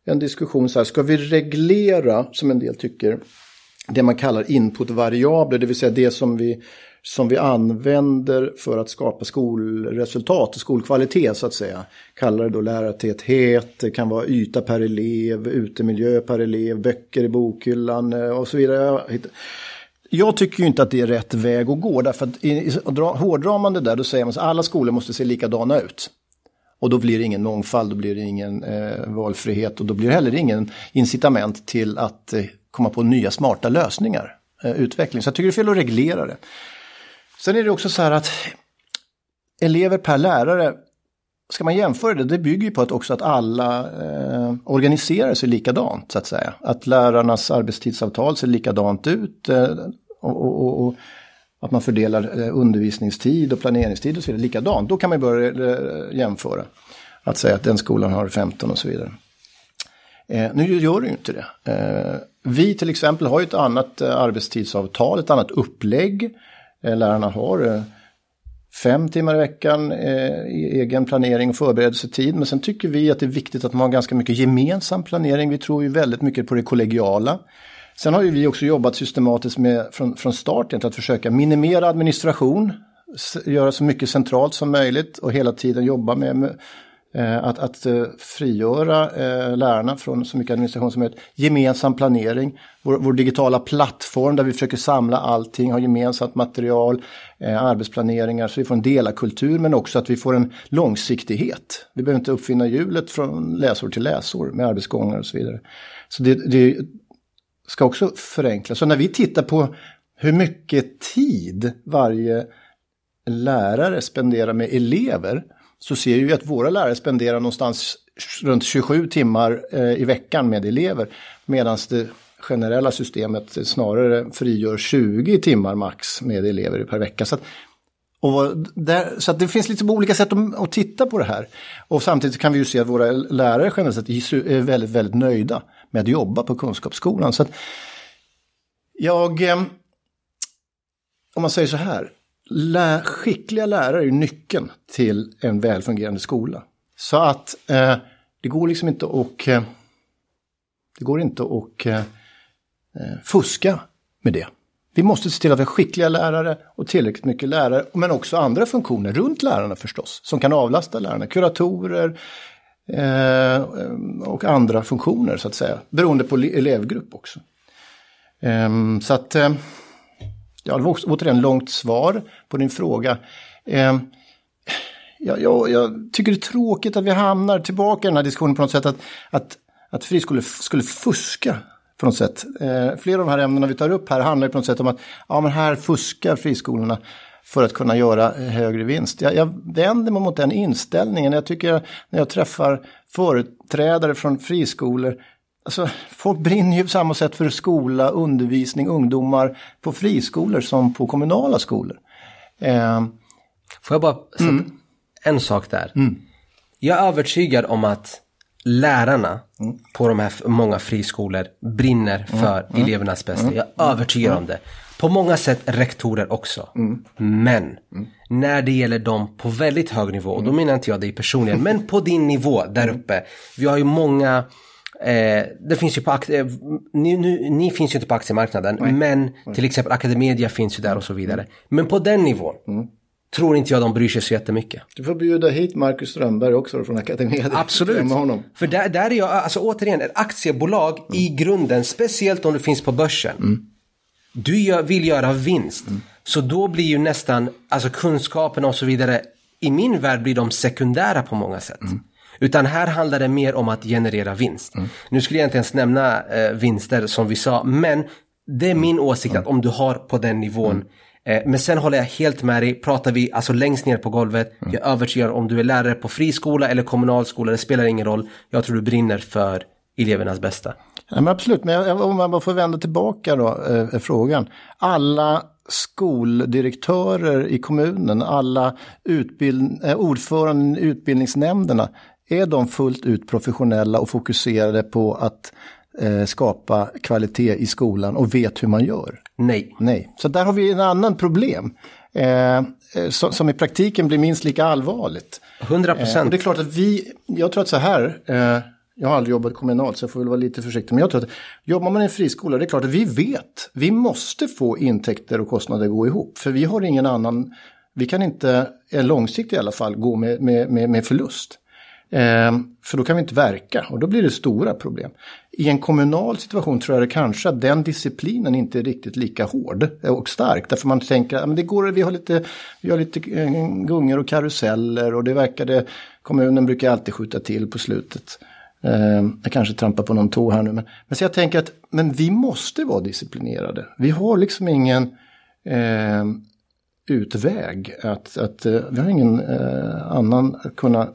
en diskussion så här, ska vi reglera, som en del tycker, det man kallar inputvariabler, det vill säga det som vi, som vi använder för att skapa skolresultat, och skolkvalitet så att säga. Kallar det då lärartäthet, det kan vara yta per elev, utemiljö per elev, böcker i bokhyllan eh, och så vidare. Jag tycker ju inte att det är rätt väg att gå, därför att i, i, hårdrar man det där då säger man att alla skolor måste se likadana ut. Och då blir det ingen mångfald, då blir det ingen eh, valfrihet och då blir det heller ingen incitament till att eh, komma på nya smarta lösningar, eh, utveckling. Så jag tycker det är fel att reglera det. Sen är det också så här att elever per lärare, ska man jämföra det, det bygger ju på att också att alla eh, organiserar sig likadant så att säga. Att lärarnas arbetstidsavtal ser likadant ut. Eh, och, och, och, att man fördelar eh, undervisningstid och planeringstid och så vidare likadant, då kan man börja eh, jämföra. Att säga att den skolan har 15 och så vidare. Eh, nu gör det ju inte det. Eh, vi till exempel har ju ett annat eh, arbetstidsavtal, ett annat upplägg. Eh, lärarna har fem timmar i veckan i egen planering och förberedelsetid. Men sen tycker vi att det är viktigt att man har ganska mycket gemensam planering. Vi tror ju väldigt mycket på det kollegiala. Sen har ju vi också jobbat systematiskt med från, från starten att försöka minimera administration, göra så mycket centralt som möjligt och hela tiden jobba med, med eh, att, att eh, frigöra eh, lärarna från så mycket administration som möjligt. Gemensam planering, vår, vår, digitala plattform där vi försöker samla allting, ha gemensamt material, arbetsplaneringar så vi får en delakultur men också att vi får en långsiktighet. Vi behöver inte uppfinna hjulet från läsår till läsår med arbetsgångar och så vidare. Så det, det ska också förenklas. Så när vi tittar på hur mycket tid varje lärare spenderar med elever så ser vi att våra lärare spenderar någonstans runt 27 timmar eh, i veckan med elever medan det generella systemet snarare frigör 20 timmar max med elever per vecka. Så att, där, så att det finns lite liksom olika sätt att, att, titta på det här. Och samtidigt kan vi ju se att våra lärare generellt sett är väldigt, väldigt nöjda med att jobba på Kunskapsskolan. Så jag, eh, om man säger så här, lä skickliga lärare är nyckeln till en välfungerande skola. Så att eh, det går liksom inte att, eh, det går inte att eh, eh, fuska med det. Vi måste se till att vi har skickliga lärare och tillräckligt mycket lärare, men också andra funktioner runt lärarna förstås, som kan avlasta lärarna. Kuratorer, eh, och andra funktioner så att säga. Beroende på elevgrupp också. Eh, så att, eh, ja, det var också, återigen långt svar på din fråga. Eh, jag, jag, jag, tycker det är tråkigt att vi hamnar tillbaka i den här diskussionen på något sätt att, att, att friskolor skulle fuska på något sätt. Eh, flera av de här ämnena vi tar upp här handlar på något sätt om att ja, men här fuskar friskolorna för att kunna göra eh, högre vinst. Jag, jag vänder mig mot den inställningen. Jag tycker när jag träffar företrädare från friskolor Alltså, folk brinner ju på samma sätt för skola, undervisning, ungdomar på friskolor som på kommunala skolor. Eh. Får jag bara säga mm. en sak där? Mm. Jag är övertygad om att lärarna mm. på de här många friskolor brinner mm. för mm. elevernas bästa. Mm. Jag är övertygad om det på många sätt rektorer också. Mm. Men mm. när det gäller dem på väldigt hög nivå, och då mm. menar inte jag dig personligen, men på din nivå där uppe. Vi har ju många, eh, det finns ju på, eh, ni, nu, ni, finns ju inte på aktiemarknaden, Nej. men till exempel Academedia finns ju där och så vidare. Mm. Men på den nivån, mm. tror inte jag de bryr sig så jättemycket. Du får bjuda hit Marcus Strömberg också från Academedia. Absolut. honom. För där, där är jag, alltså återigen, ett aktiebolag mm. i grunden, speciellt om det finns på börsen. Mm. Du vill göra vinst. Mm. Så då blir ju nästan, alltså kunskapen och så vidare, i min värld blir de sekundära på många sätt. Mm. Utan här handlar det mer om att generera vinst. Mm. Nu skulle jag inte ens nämna eh, vinster som vi sa, men det är min åsikt att om du har på den nivån eh, men sen håller jag helt med dig. Pratar vi alltså längst ner på golvet, mm. jag övertygar om du är lärare på friskola eller kommunalskola, det spelar ingen roll. Jag tror du brinner för elevernas bästa. Ja, men absolut, men jag, om man får vända tillbaka då, eh, eh, frågan. Alla skoldirektörer i kommunen, alla utbild, eh, ordföranden i utbildningsnämnderna, är de fullt ut professionella och fokuserade på att eh, skapa kvalitet i skolan och vet hur man gör? Nej. Nej. Så där har vi en annan problem. Eh, eh som, som, i praktiken blir minst lika allvarligt. 100 procent. Eh, det är klart att vi, jag tror att så här, eh, jag har aldrig jobbat kommunalt så jag får väl vara lite försiktig. Men jag tror att jobbar man i en friskola, det är klart att vi vet. Vi måste få intäkter och kostnader gå ihop. För vi har ingen annan, vi kan inte, eh, långsiktigt i alla fall, gå med, med, med, med förlust. Ehm, för då kan vi inte verka och då blir det stora problem. I en kommunal situation tror jag det kanske att den disciplinen inte är riktigt lika hård eh, och stark. Därför man tänker att det går, vi har lite, vi har lite eh, gungor och karuseller och det verkade, kommunen brukar alltid skjuta till på slutet. Eh, jag kanske trampar på någon tå här nu, men, men så jag tänker att men vi måste vara disciplinerade. Vi har liksom ingen eh, utväg, att, att, eh, vi har ingen eh, annan kunna eh,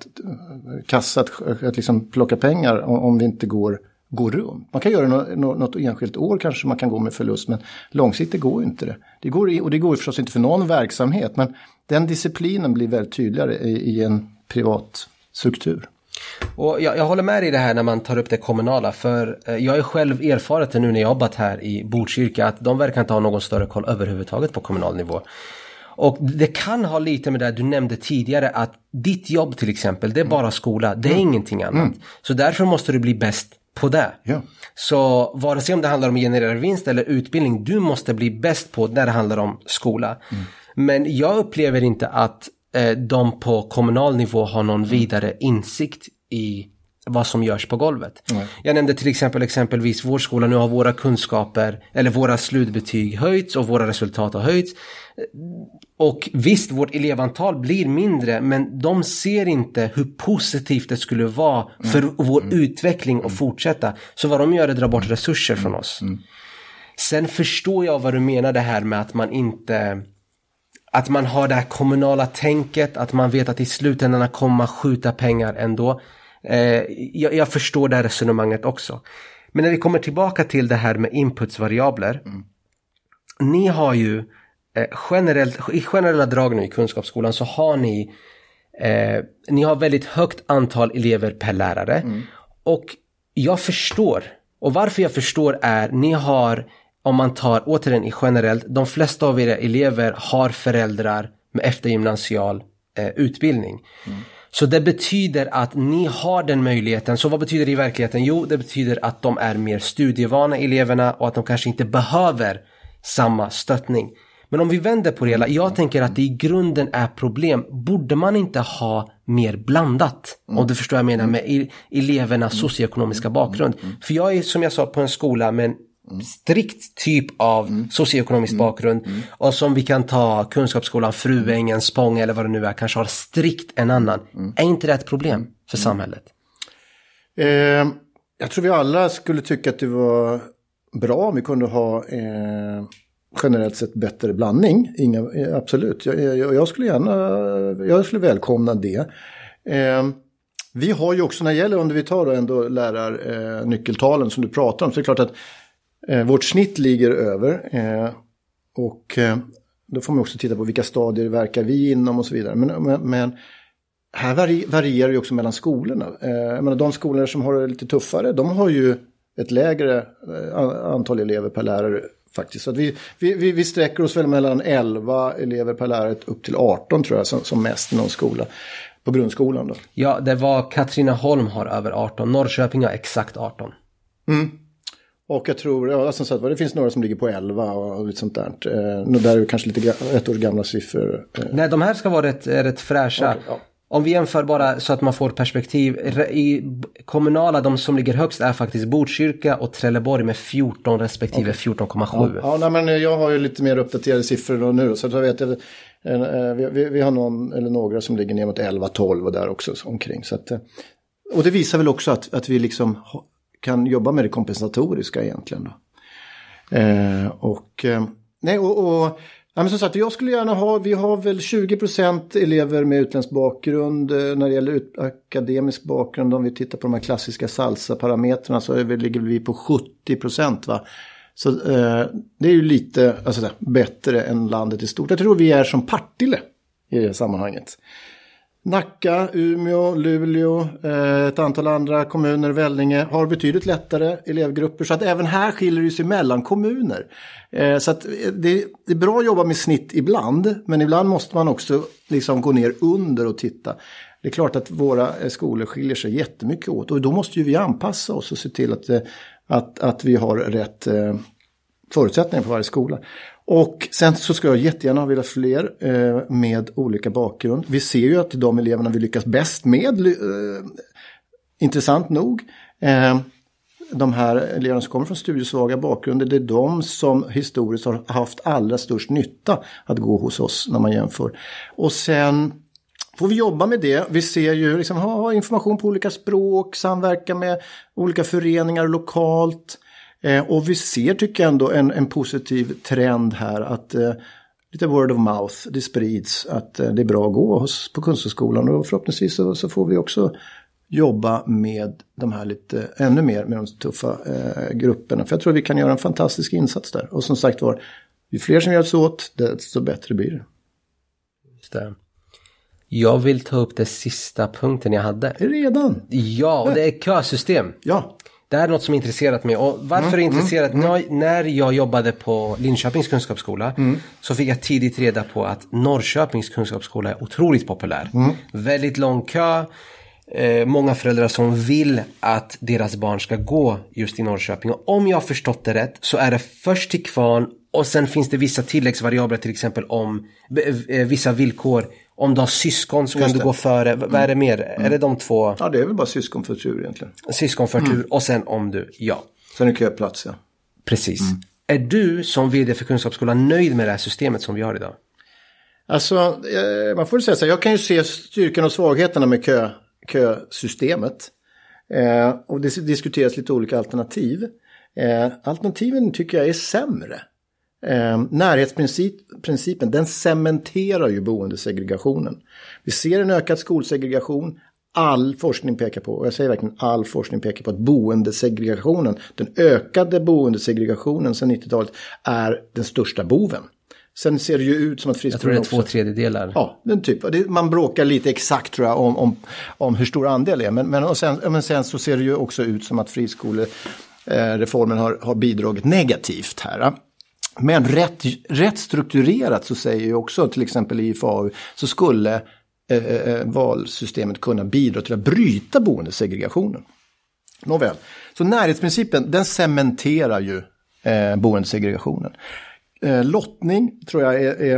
kassa att, att liksom plocka pengar om, om vi inte går, går runt. Man kan göra no, något enskilt år kanske man kan gå med förlust, men långsiktigt går inte det. det går, och det går förstås inte för någon verksamhet, men den disciplinen blir väldigt tydligare i, i en privat struktur. Och jag, jag håller med dig i det här när man tar upp det kommunala, för eh, jag är själv erfaret nu när jag jobbat här i Botkyrka att de verkar inte ha någon större koll överhuvudtaget på kommunal nivå. Och det kan ha lite med det du nämnde tidigare att ditt jobb till exempel, det är bara skola, det är mm. ingenting annat. Mm. Så därför måste du bli bäst på det. Ja. Så vare sig om det handlar om att generera vinst eller utbildning, du måste bli bäst på när det handlar om skola. Mm. Men jag upplever inte att Eh, de på kommunal nivå har någon mm. vidare insikt i vad som görs på golvet. Mm. Jag nämnde till exempel exempelvis vår skola. Nu har våra kunskaper eller våra slutbetyg höjts och våra resultat har höjts. Eh, och visst, vårt elevantal blir mindre men de ser inte hur positivt det skulle vara mm. för mm. vår mm. utveckling att mm. fortsätta. Så vad de gör är att dra bort resurser från oss. Sen förstår jag vad du menar det här med att man inte att man har det här kommunala tänket, att man vet att i slutändan kommer man skjuta pengar ändå. Eh, jag, jag, förstår det här resonemanget också. Men när vi kommer tillbaka till det här med inputsvariabler. Mm. Ni har ju eh, generellt, i generella drag nu i kunskapsskolan så har ni, eh, ni har väldigt högt antal elever per lärare. Mm. Och jag förstår, och varför jag förstår är, ni har om man tar, återigen generellt, de flesta av era elever har föräldrar med eftergymnasial eh, utbildning. Mm. Så det betyder att ni har den möjligheten. Så vad betyder det i verkligheten? Jo, det betyder att de är mer studievana eleverna och att de kanske inte behöver samma stöttning. Men om vi vänder på det hela, jag tänker att det i grunden är problem. Borde man inte ha mer blandat? Mm. Om du förstår vad jag menar mm. med elevernas mm. socioekonomiska bakgrund. Mm. För jag är som jag sa på en skola med en strikt typ av mm. socioekonomisk mm. bakgrund. Mm. Och som vi kan ta Kunskapsskolan, Fruängen, Spång eller vad det nu är, kanske har strikt en annan. Mm. Är inte det ett problem för mm. samhället? Eh, jag tror vi alla skulle tycka att det var bra om vi kunde ha eh, generellt sett bättre blandning. Inga, eh, absolut, jag, jag, jag, skulle gärna jag skulle välkomna det. Eh, vi har ju också när det gäller, om vi tar då ändå lärarnyckeltalen eh, som du pratar om, så är det klart att Eh, vårt snitt ligger över eh, och eh, då får man också titta på vilka stadier verkar vi inom och så vidare. Men, men här varierar det också mellan skolorna. Jag menar, de skolor som har det lite tuffare, de har ju ett lägre antal elever per lärare faktiskt. Så vi, vi, vi sträcker oss väl mellan 11 elever per lärare upp till 18 tror jag som, som mest i någon skola. På grundskolan då. Ja, det var Katrineholm har över 18, Norrköping har exakt 18. Mm. Och jag tror, ja, som sagt det finns några som ligger på 11 och lite sånt där. Eh, där är det kanske lite ett år gamla siffror. Eh. Nej, de här ska vara rätt, eh, rätt fräscha. Okay, ja. Om vi jämför bara så att man får perspektiv. I kommunala, de som ligger högst är faktiskt Botkyrka och Trelleborg med 14 respektive okay. 14,7. Ja, ja men eh, jag har ju lite mer uppdaterade siffror nu. Så jag vet vi, vi, vi, har någon eller några som ligger ner mot 11-12 och där också omkring. Så att, och det visar väl också att, att vi liksom kan jobba med det kompensatoriska egentligen. Eh, och, eh, nej, och, och Ja, men som sagt, jag skulle gärna ha, vi har väl 20 procent elever med utländsk bakgrund. Eh, när det gäller ut, akademisk bakgrund, om vi tittar på de här klassiska salsa-parametrarna så vi, ligger vi på 70 procent. Så eh, det är ju lite alltså, bättre än landet i stort. Jag tror vi är som Partille i det sammanhanget. Nacka, Umeå, Luleå, eh, ett antal andra kommuner, Vellinge, har betydligt lättare elevgrupper. Så att även här skiljer det sig mellan kommuner. Eh, så att det är bra att jobba med snitt ibland, men ibland måste man också liksom gå ner under och titta. Det är klart att våra eh, skolor skiljer sig jättemycket åt och då måste ju vi anpassa oss och se till att, att, att vi har rätt förutsättningar på varje skola. Och sen så ska jag jättegärna ha vilja fler eh, med olika bakgrund. Vi ser ju att de eleverna vi lyckas bäst med, eh, intressant nog, eh, de här eleverna som kommer från studiesvaga bakgrunder, det är de som historiskt har haft allra störst nytta att gå hos oss när man jämför. Och sen får vi jobba med det. Vi ser ju liksom, ha information på olika språk, samverka med olika föreningar lokalt. Eh, och vi ser, tycker jag ändå, en, en positiv trend här att eh, lite word of mouth, det sprids att eh, det är bra att gå hos, på Konsthögskolan och förhoppningsvis så, så, får vi också jobba med de här lite, ännu mer med de tuffa eh, grupperna. För jag tror vi kan göra en fantastisk insats där. Och som sagt var, ju fler som hjälps åt, desto bättre blir det. det. Jag vill ta upp den sista punkten jag hade. Redan? Ja, och det är kösystem. Ja. Det här är något som intresserat mig och varför mm, mm, intresserat? Mm, när, när jag jobbade på Linköpings kunskapsskola mm. så fick jag tidigt reda på att Norrköpings kunskapsskola är otroligt populär. Mm. Väldigt lång kö, eh, många föräldrar som vill att deras barn ska gå just i Norrköping. Och om jag har förstått det rätt så är det först till kvarn och sen finns det vissa tilläggsvariabler till exempel om eh, vissa villkor om du har syskon så kan du gå före. Mm. Vad är det mm. mer? Mm. Är det de mm. två? Ja, det är väl bara syskonförtur egentligen. Syskonförtur mm. och sen om du, ja. Sen är köplats, ja. Precis. Mm. Är du som vd för Kunskapsskolan nöjd med det här systemet som vi har idag? Alltså, eh, man får säga så här, jag kan ju se styrkan och svagheterna med kö, kösystemet. Eh, och det diskuteras lite olika alternativ. Eh, alternativen tycker jag är sämre. Eh, närhetsprincipen den cementerar ju boendesegregationen. Vi ser en ökad skolsegregation. All forskning pekar på, och jag säger verkligen all forskning pekar på att boendesegregationen, den ökade boendesegregationen sedan 90-talet är den största boven. Sen ser det ju ut som att friskolorna Jag tror det är också... två tredjedelar. Ja, den typ. Man bråkar lite exakt tror jag om, om, om hur stor andel det är. Men, men, och sen, men sen så ser det ju också ut som att friskolereformen eh, har, har bidragit negativt här. Men rätt, rätt strukturerat så säger ju också till exempel IFAU så skulle eh, eh, eh, valsystemet kunna bidra till att bryta boendesegregationen. Nåväl, så närhetsprincipen den cementerar ju eh, boendesegregationen. Eh, lottning tror jag är, är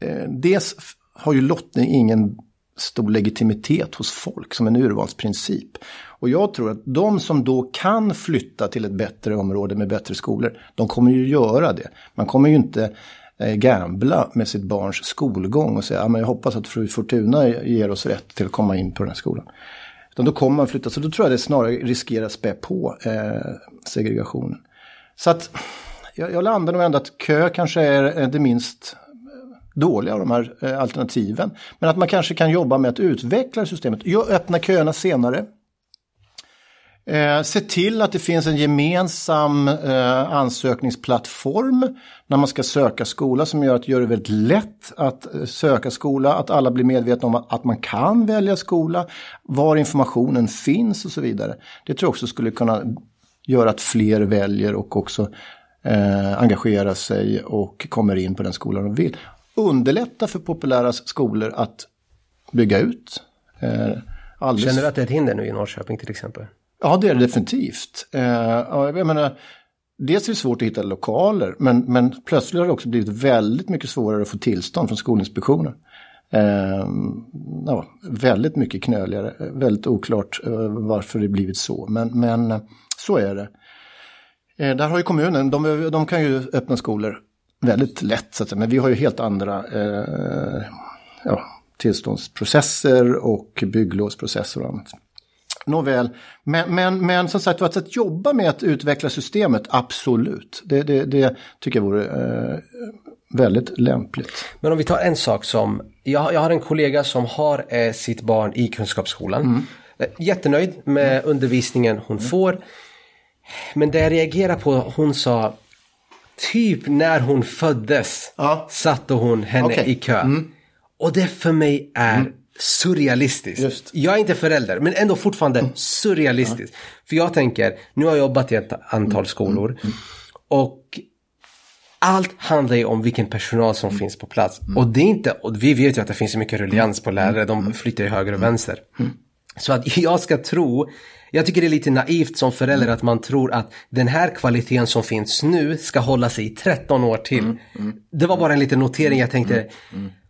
eh, dels har ju lottning ingen stor legitimitet hos folk som en urvalsprincip. Och jag tror att de som då kan flytta till ett bättre område med bättre skolor, de kommer ju göra det. Man kommer ju inte eh, gambla med sitt barns skolgång och säga att ah, jag hoppas att fru Fortuna ger oss rätt till att komma in på den här skolan. Utan då kommer man flytta, så då tror jag det snarare riskerar spä på eh, segregationen. Så att jag, landar nog ändå att kö kanske är det minst eh, dåliga av de här alternativen. Men att man kanske kan jobba med att utveckla systemet. Jag öppnar köerna senare. Eh, se till att det finns en gemensam eh, ansökningsplattform när man ska söka skola som gör att det gör det väldigt lätt att eh, söka skola, att alla blir medvetna om att man kan välja skola, var informationen finns och så vidare. Det tror jag också skulle kunna göra att fler väljer och också eh, engagerar sig och kommer in på den skola de vill. Underlätta för populära skolor att bygga ut. Eh, Känner du att det är ett hinder nu i Norrköping till exempel? Ja, det är det definitivt. Eh, jag menar, dels är det svårt att hitta lokaler, men, men plötsligt har det också blivit väldigt mycket svårare att få tillstånd från Skolinspektionen. Eh, ja, väldigt mycket knöligare, väldigt oklart eh, varför det blivit så, men, men eh, så är det. Eh, där har ju kommunen, de, de, kan ju öppna skolor väldigt lätt, så att säga, men vi har ju helt andra eh, ja, tillståndsprocesser och bygglovsprocesser och annat. Nåväl, men, men, men som sagt att, jobba med att utveckla systemet, absolut. Det, det, det tycker jag vore eh, väldigt lämpligt. Men om vi tar en sak som, jag, jag har en kollega som har eh, sitt barn i kunskapsskolan. Mm. Eh, jättenöjd med mm. undervisningen hon mm. får. Men det jag reagerar på, hon sa typ när hon föddes ja. satte hon henne okay. i kö. Mm. Och det för mig är mm surrealistiskt. Just. Jag är inte förälder, men ändå fortfarande mm. surrealistiskt. Ja. För jag tänker, nu har jag jobbat i ett antal mm. skolor mm. mm. och allt handlar ju om vilken personal som mm. finns på plats. Mm. Och det är inte, och vi vet ju att det finns så mycket ruljans på lärare, de flyttar ju höger och vänster. Så att (laughs) jag ska tro, jag tycker det är lite naivt som förälder att man tror att den här kvaliteten som finns nu ska hålla sig i 13 år till. Det var bara en liten notering jag tänkte.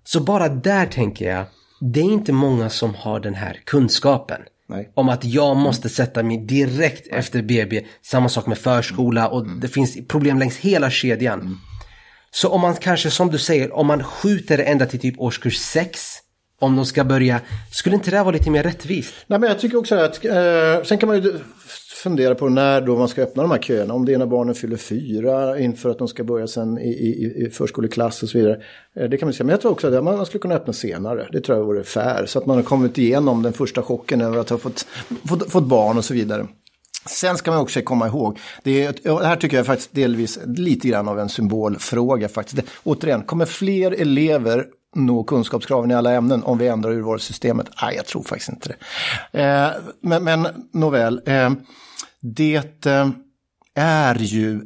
Så bara där tänker jag, det är inte många som har den här kunskapen. Nej. Om att jag måste sätta mig direkt Nej. efter BB. Samma sak med förskola och mm. det finns problem längs hela kedjan. Mm. Så om man kanske, som du säger, om man skjuter det ända till typ årskurs 6 om de ska börja. Skulle inte det vara lite mer rättvist? Nej, men jag tycker också att, eh, sen kan man ju fundera på när då man ska öppna de här köerna. Om det är när barnen fyller fyra inför att de ska börja sen i, i, i förskoleklass och så vidare. Eh, det kan man säga, men jag tror också att man skulle kunna öppna senare. Det tror jag vore fair. Så att man har kommit igenom den första chocken över att ha fått, fått, fått barn och så vidare. Sen ska man också komma ihåg, det, är, det här tycker jag faktiskt delvis lite grann av en symbolfråga faktiskt. Det, återigen, kommer fler elever nå kunskapskraven i alla ämnen om vi ändrar urvalssystemet? Nej, jag tror faktiskt inte det. Eh, men, men nåväl. Eh, det eh, är ju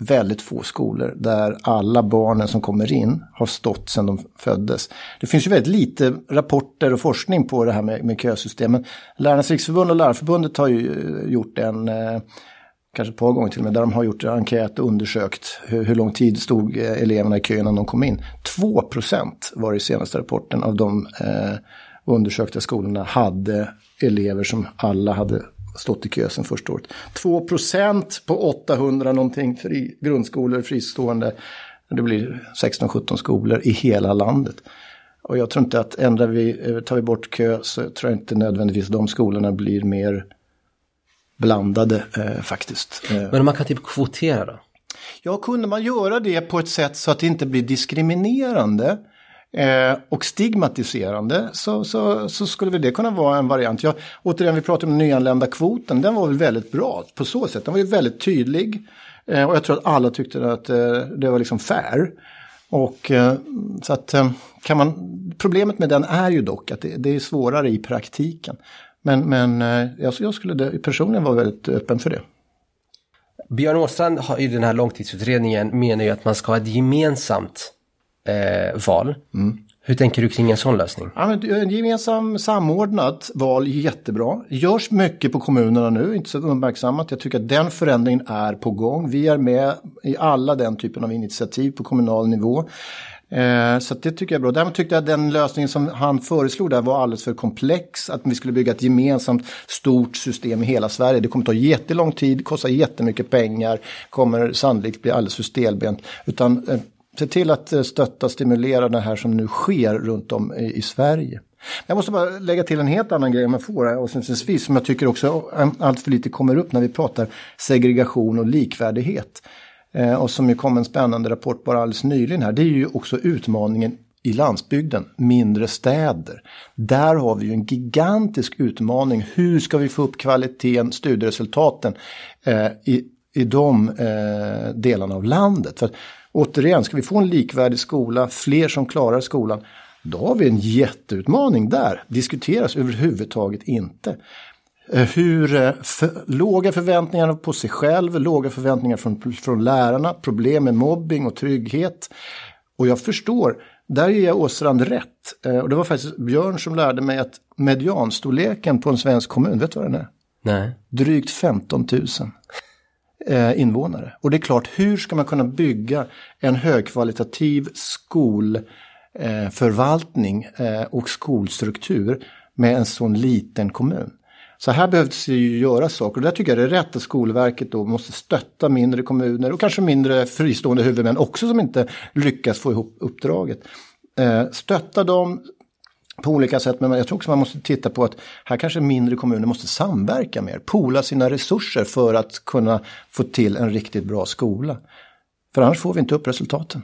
väldigt få skolor där alla barnen som kommer in har stått sedan de föddes. Det finns ju väldigt lite rapporter och forskning på det här med, med kösystemen. Lärarnas riksförbund och Lärarförbundet har ju eh, gjort en eh, kanske ett par gånger till och med, där de har gjort en enkät och undersökt hur, hur lång tid stod eleverna i kö innan de kom in. 2 var det i senaste rapporten av de eh, undersökta skolorna hade elever som alla hade stått i kö sen första året. 2 procent på 800 någonting fri, grundskolor, fristående. Det blir 16-17 skolor i hela landet. Och jag tror inte att ändrar vi, eh, tar vi bort kö så tror jag inte nödvändigtvis de skolorna blir mer blandade eh, faktiskt. Eh. Men man kan typ kvotera då? Ja, kunde man göra det på ett sätt så att det inte blir diskriminerande? eh, och stigmatiserande så, så, så, skulle väl det kunna vara en variant. Ja, återigen, vi pratar om nyanlända kvoten. den var väl väldigt bra på så sätt. Den var ju väldigt tydlig eh, och jag tror att alla tyckte att eh, det var liksom fair. Och eh, så att eh, kan man, problemet med den är ju dock att det, det är svårare i praktiken. Men, men eh, jag, jag skulle personligen vara väldigt öppen för det. Björn Åstrand har i den här långtidsutredningen menar ju att man ska ha ett gemensamt eh, val. Mm. Hur tänker du kring en sån lösning? Ja, men, eh, gemensam samordnat val är jättebra. görs mycket på kommunerna nu, inte så uppmärksammat. Jag tycker att den förändringen är på gång. Vi är med i alla den typen av initiativ på kommunal nivå. Eh, så det tycker jag är bra. Däremot tyckte jag att den lösningen som han föreslog där var alldeles för komplex. Att vi skulle bygga ett gemensamt stort system i hela Sverige. Det kommer ta jättelång tid, kosta jättemycket pengar, kommer sannolikt bli alldeles för stelbent. Utan eh, se till att eh, stötta, och stimulera det här som nu sker runt om i, i Sverige. Jag måste bara lägga till en helt annan grej om jag får det här avslutningsvis som jag tycker också allt för lite kommer upp när vi pratar segregation och likvärdighet. Eh, och som ju kom en spännande rapport bara alldeles nyligen här. Det är ju också utmaningen i landsbygden, mindre städer. Där har vi ju en gigantisk utmaning. Hur ska vi få upp kvaliteten, studieresultaten eh, i, i de eh, delarna av landet? För återigen, ska vi få en likvärdig skola, fler som klarar skolan, då har vi en jätteutmaning där. Diskuteras överhuvudtaget inte. Eh, hur eh, för, låga förväntningar på sig själv, låga förväntningar från, från lärarna, problem med mobbing och trygghet. Och jag förstår, där ger jag Åstrand rätt. Eh, och det var faktiskt Björn som lärde mig att medianstorleken på en svensk kommun, vet du vad den är? Nej. Drygt 15 000 eh, invånare. Och det är klart, hur ska man kunna bygga en högkvalitativ skolförvaltning eh, eh, och skolstruktur med en sån liten kommun? Så här behövs det ju göra saker och där tycker jag det är rätt att Skolverket då måste stötta mindre kommuner och kanske mindre fristående huvudmän också som inte lyckas få ihop uppdraget. Eh, stötta dem, på olika sätt. Men jag tror också man måste titta på att här kanske mindre kommuner måste samverka mer, pola sina resurser för att kunna få till en riktigt bra skola. För annars får vi inte upp resultaten.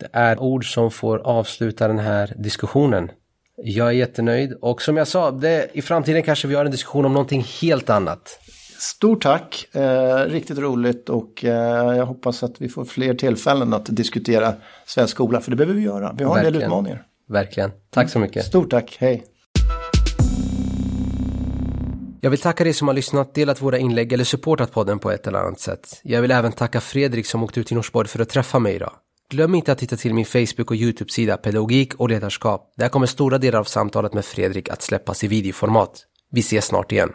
Det är ord som får avsluta den här diskussionen. Jag är jättenöjd och som jag sa, det, i framtiden kanske vi har en diskussion om någonting helt annat. Stort tack, eh, riktigt roligt och eh, jag hoppas att vi får fler tillfällen att diskutera svensk skola, för det behöver vi göra. Vi har Verkligen. en del utmaningar. Verkligen. Tack så mycket. Stort tack. Hej. Jag vill tacka dig som har lyssnat, delat våra inlägg eller supportat podden på ett eller annat sätt. Jag vill även tacka Fredrik som åkte ut till Norsborg för att träffa mig idag. Glöm inte att titta till min Facebook och YouTube-sida Pedagogik och ledarskap. Där kommer stora delar av samtalet med Fredrik att släppas i videoformat. Vi ses snart igen.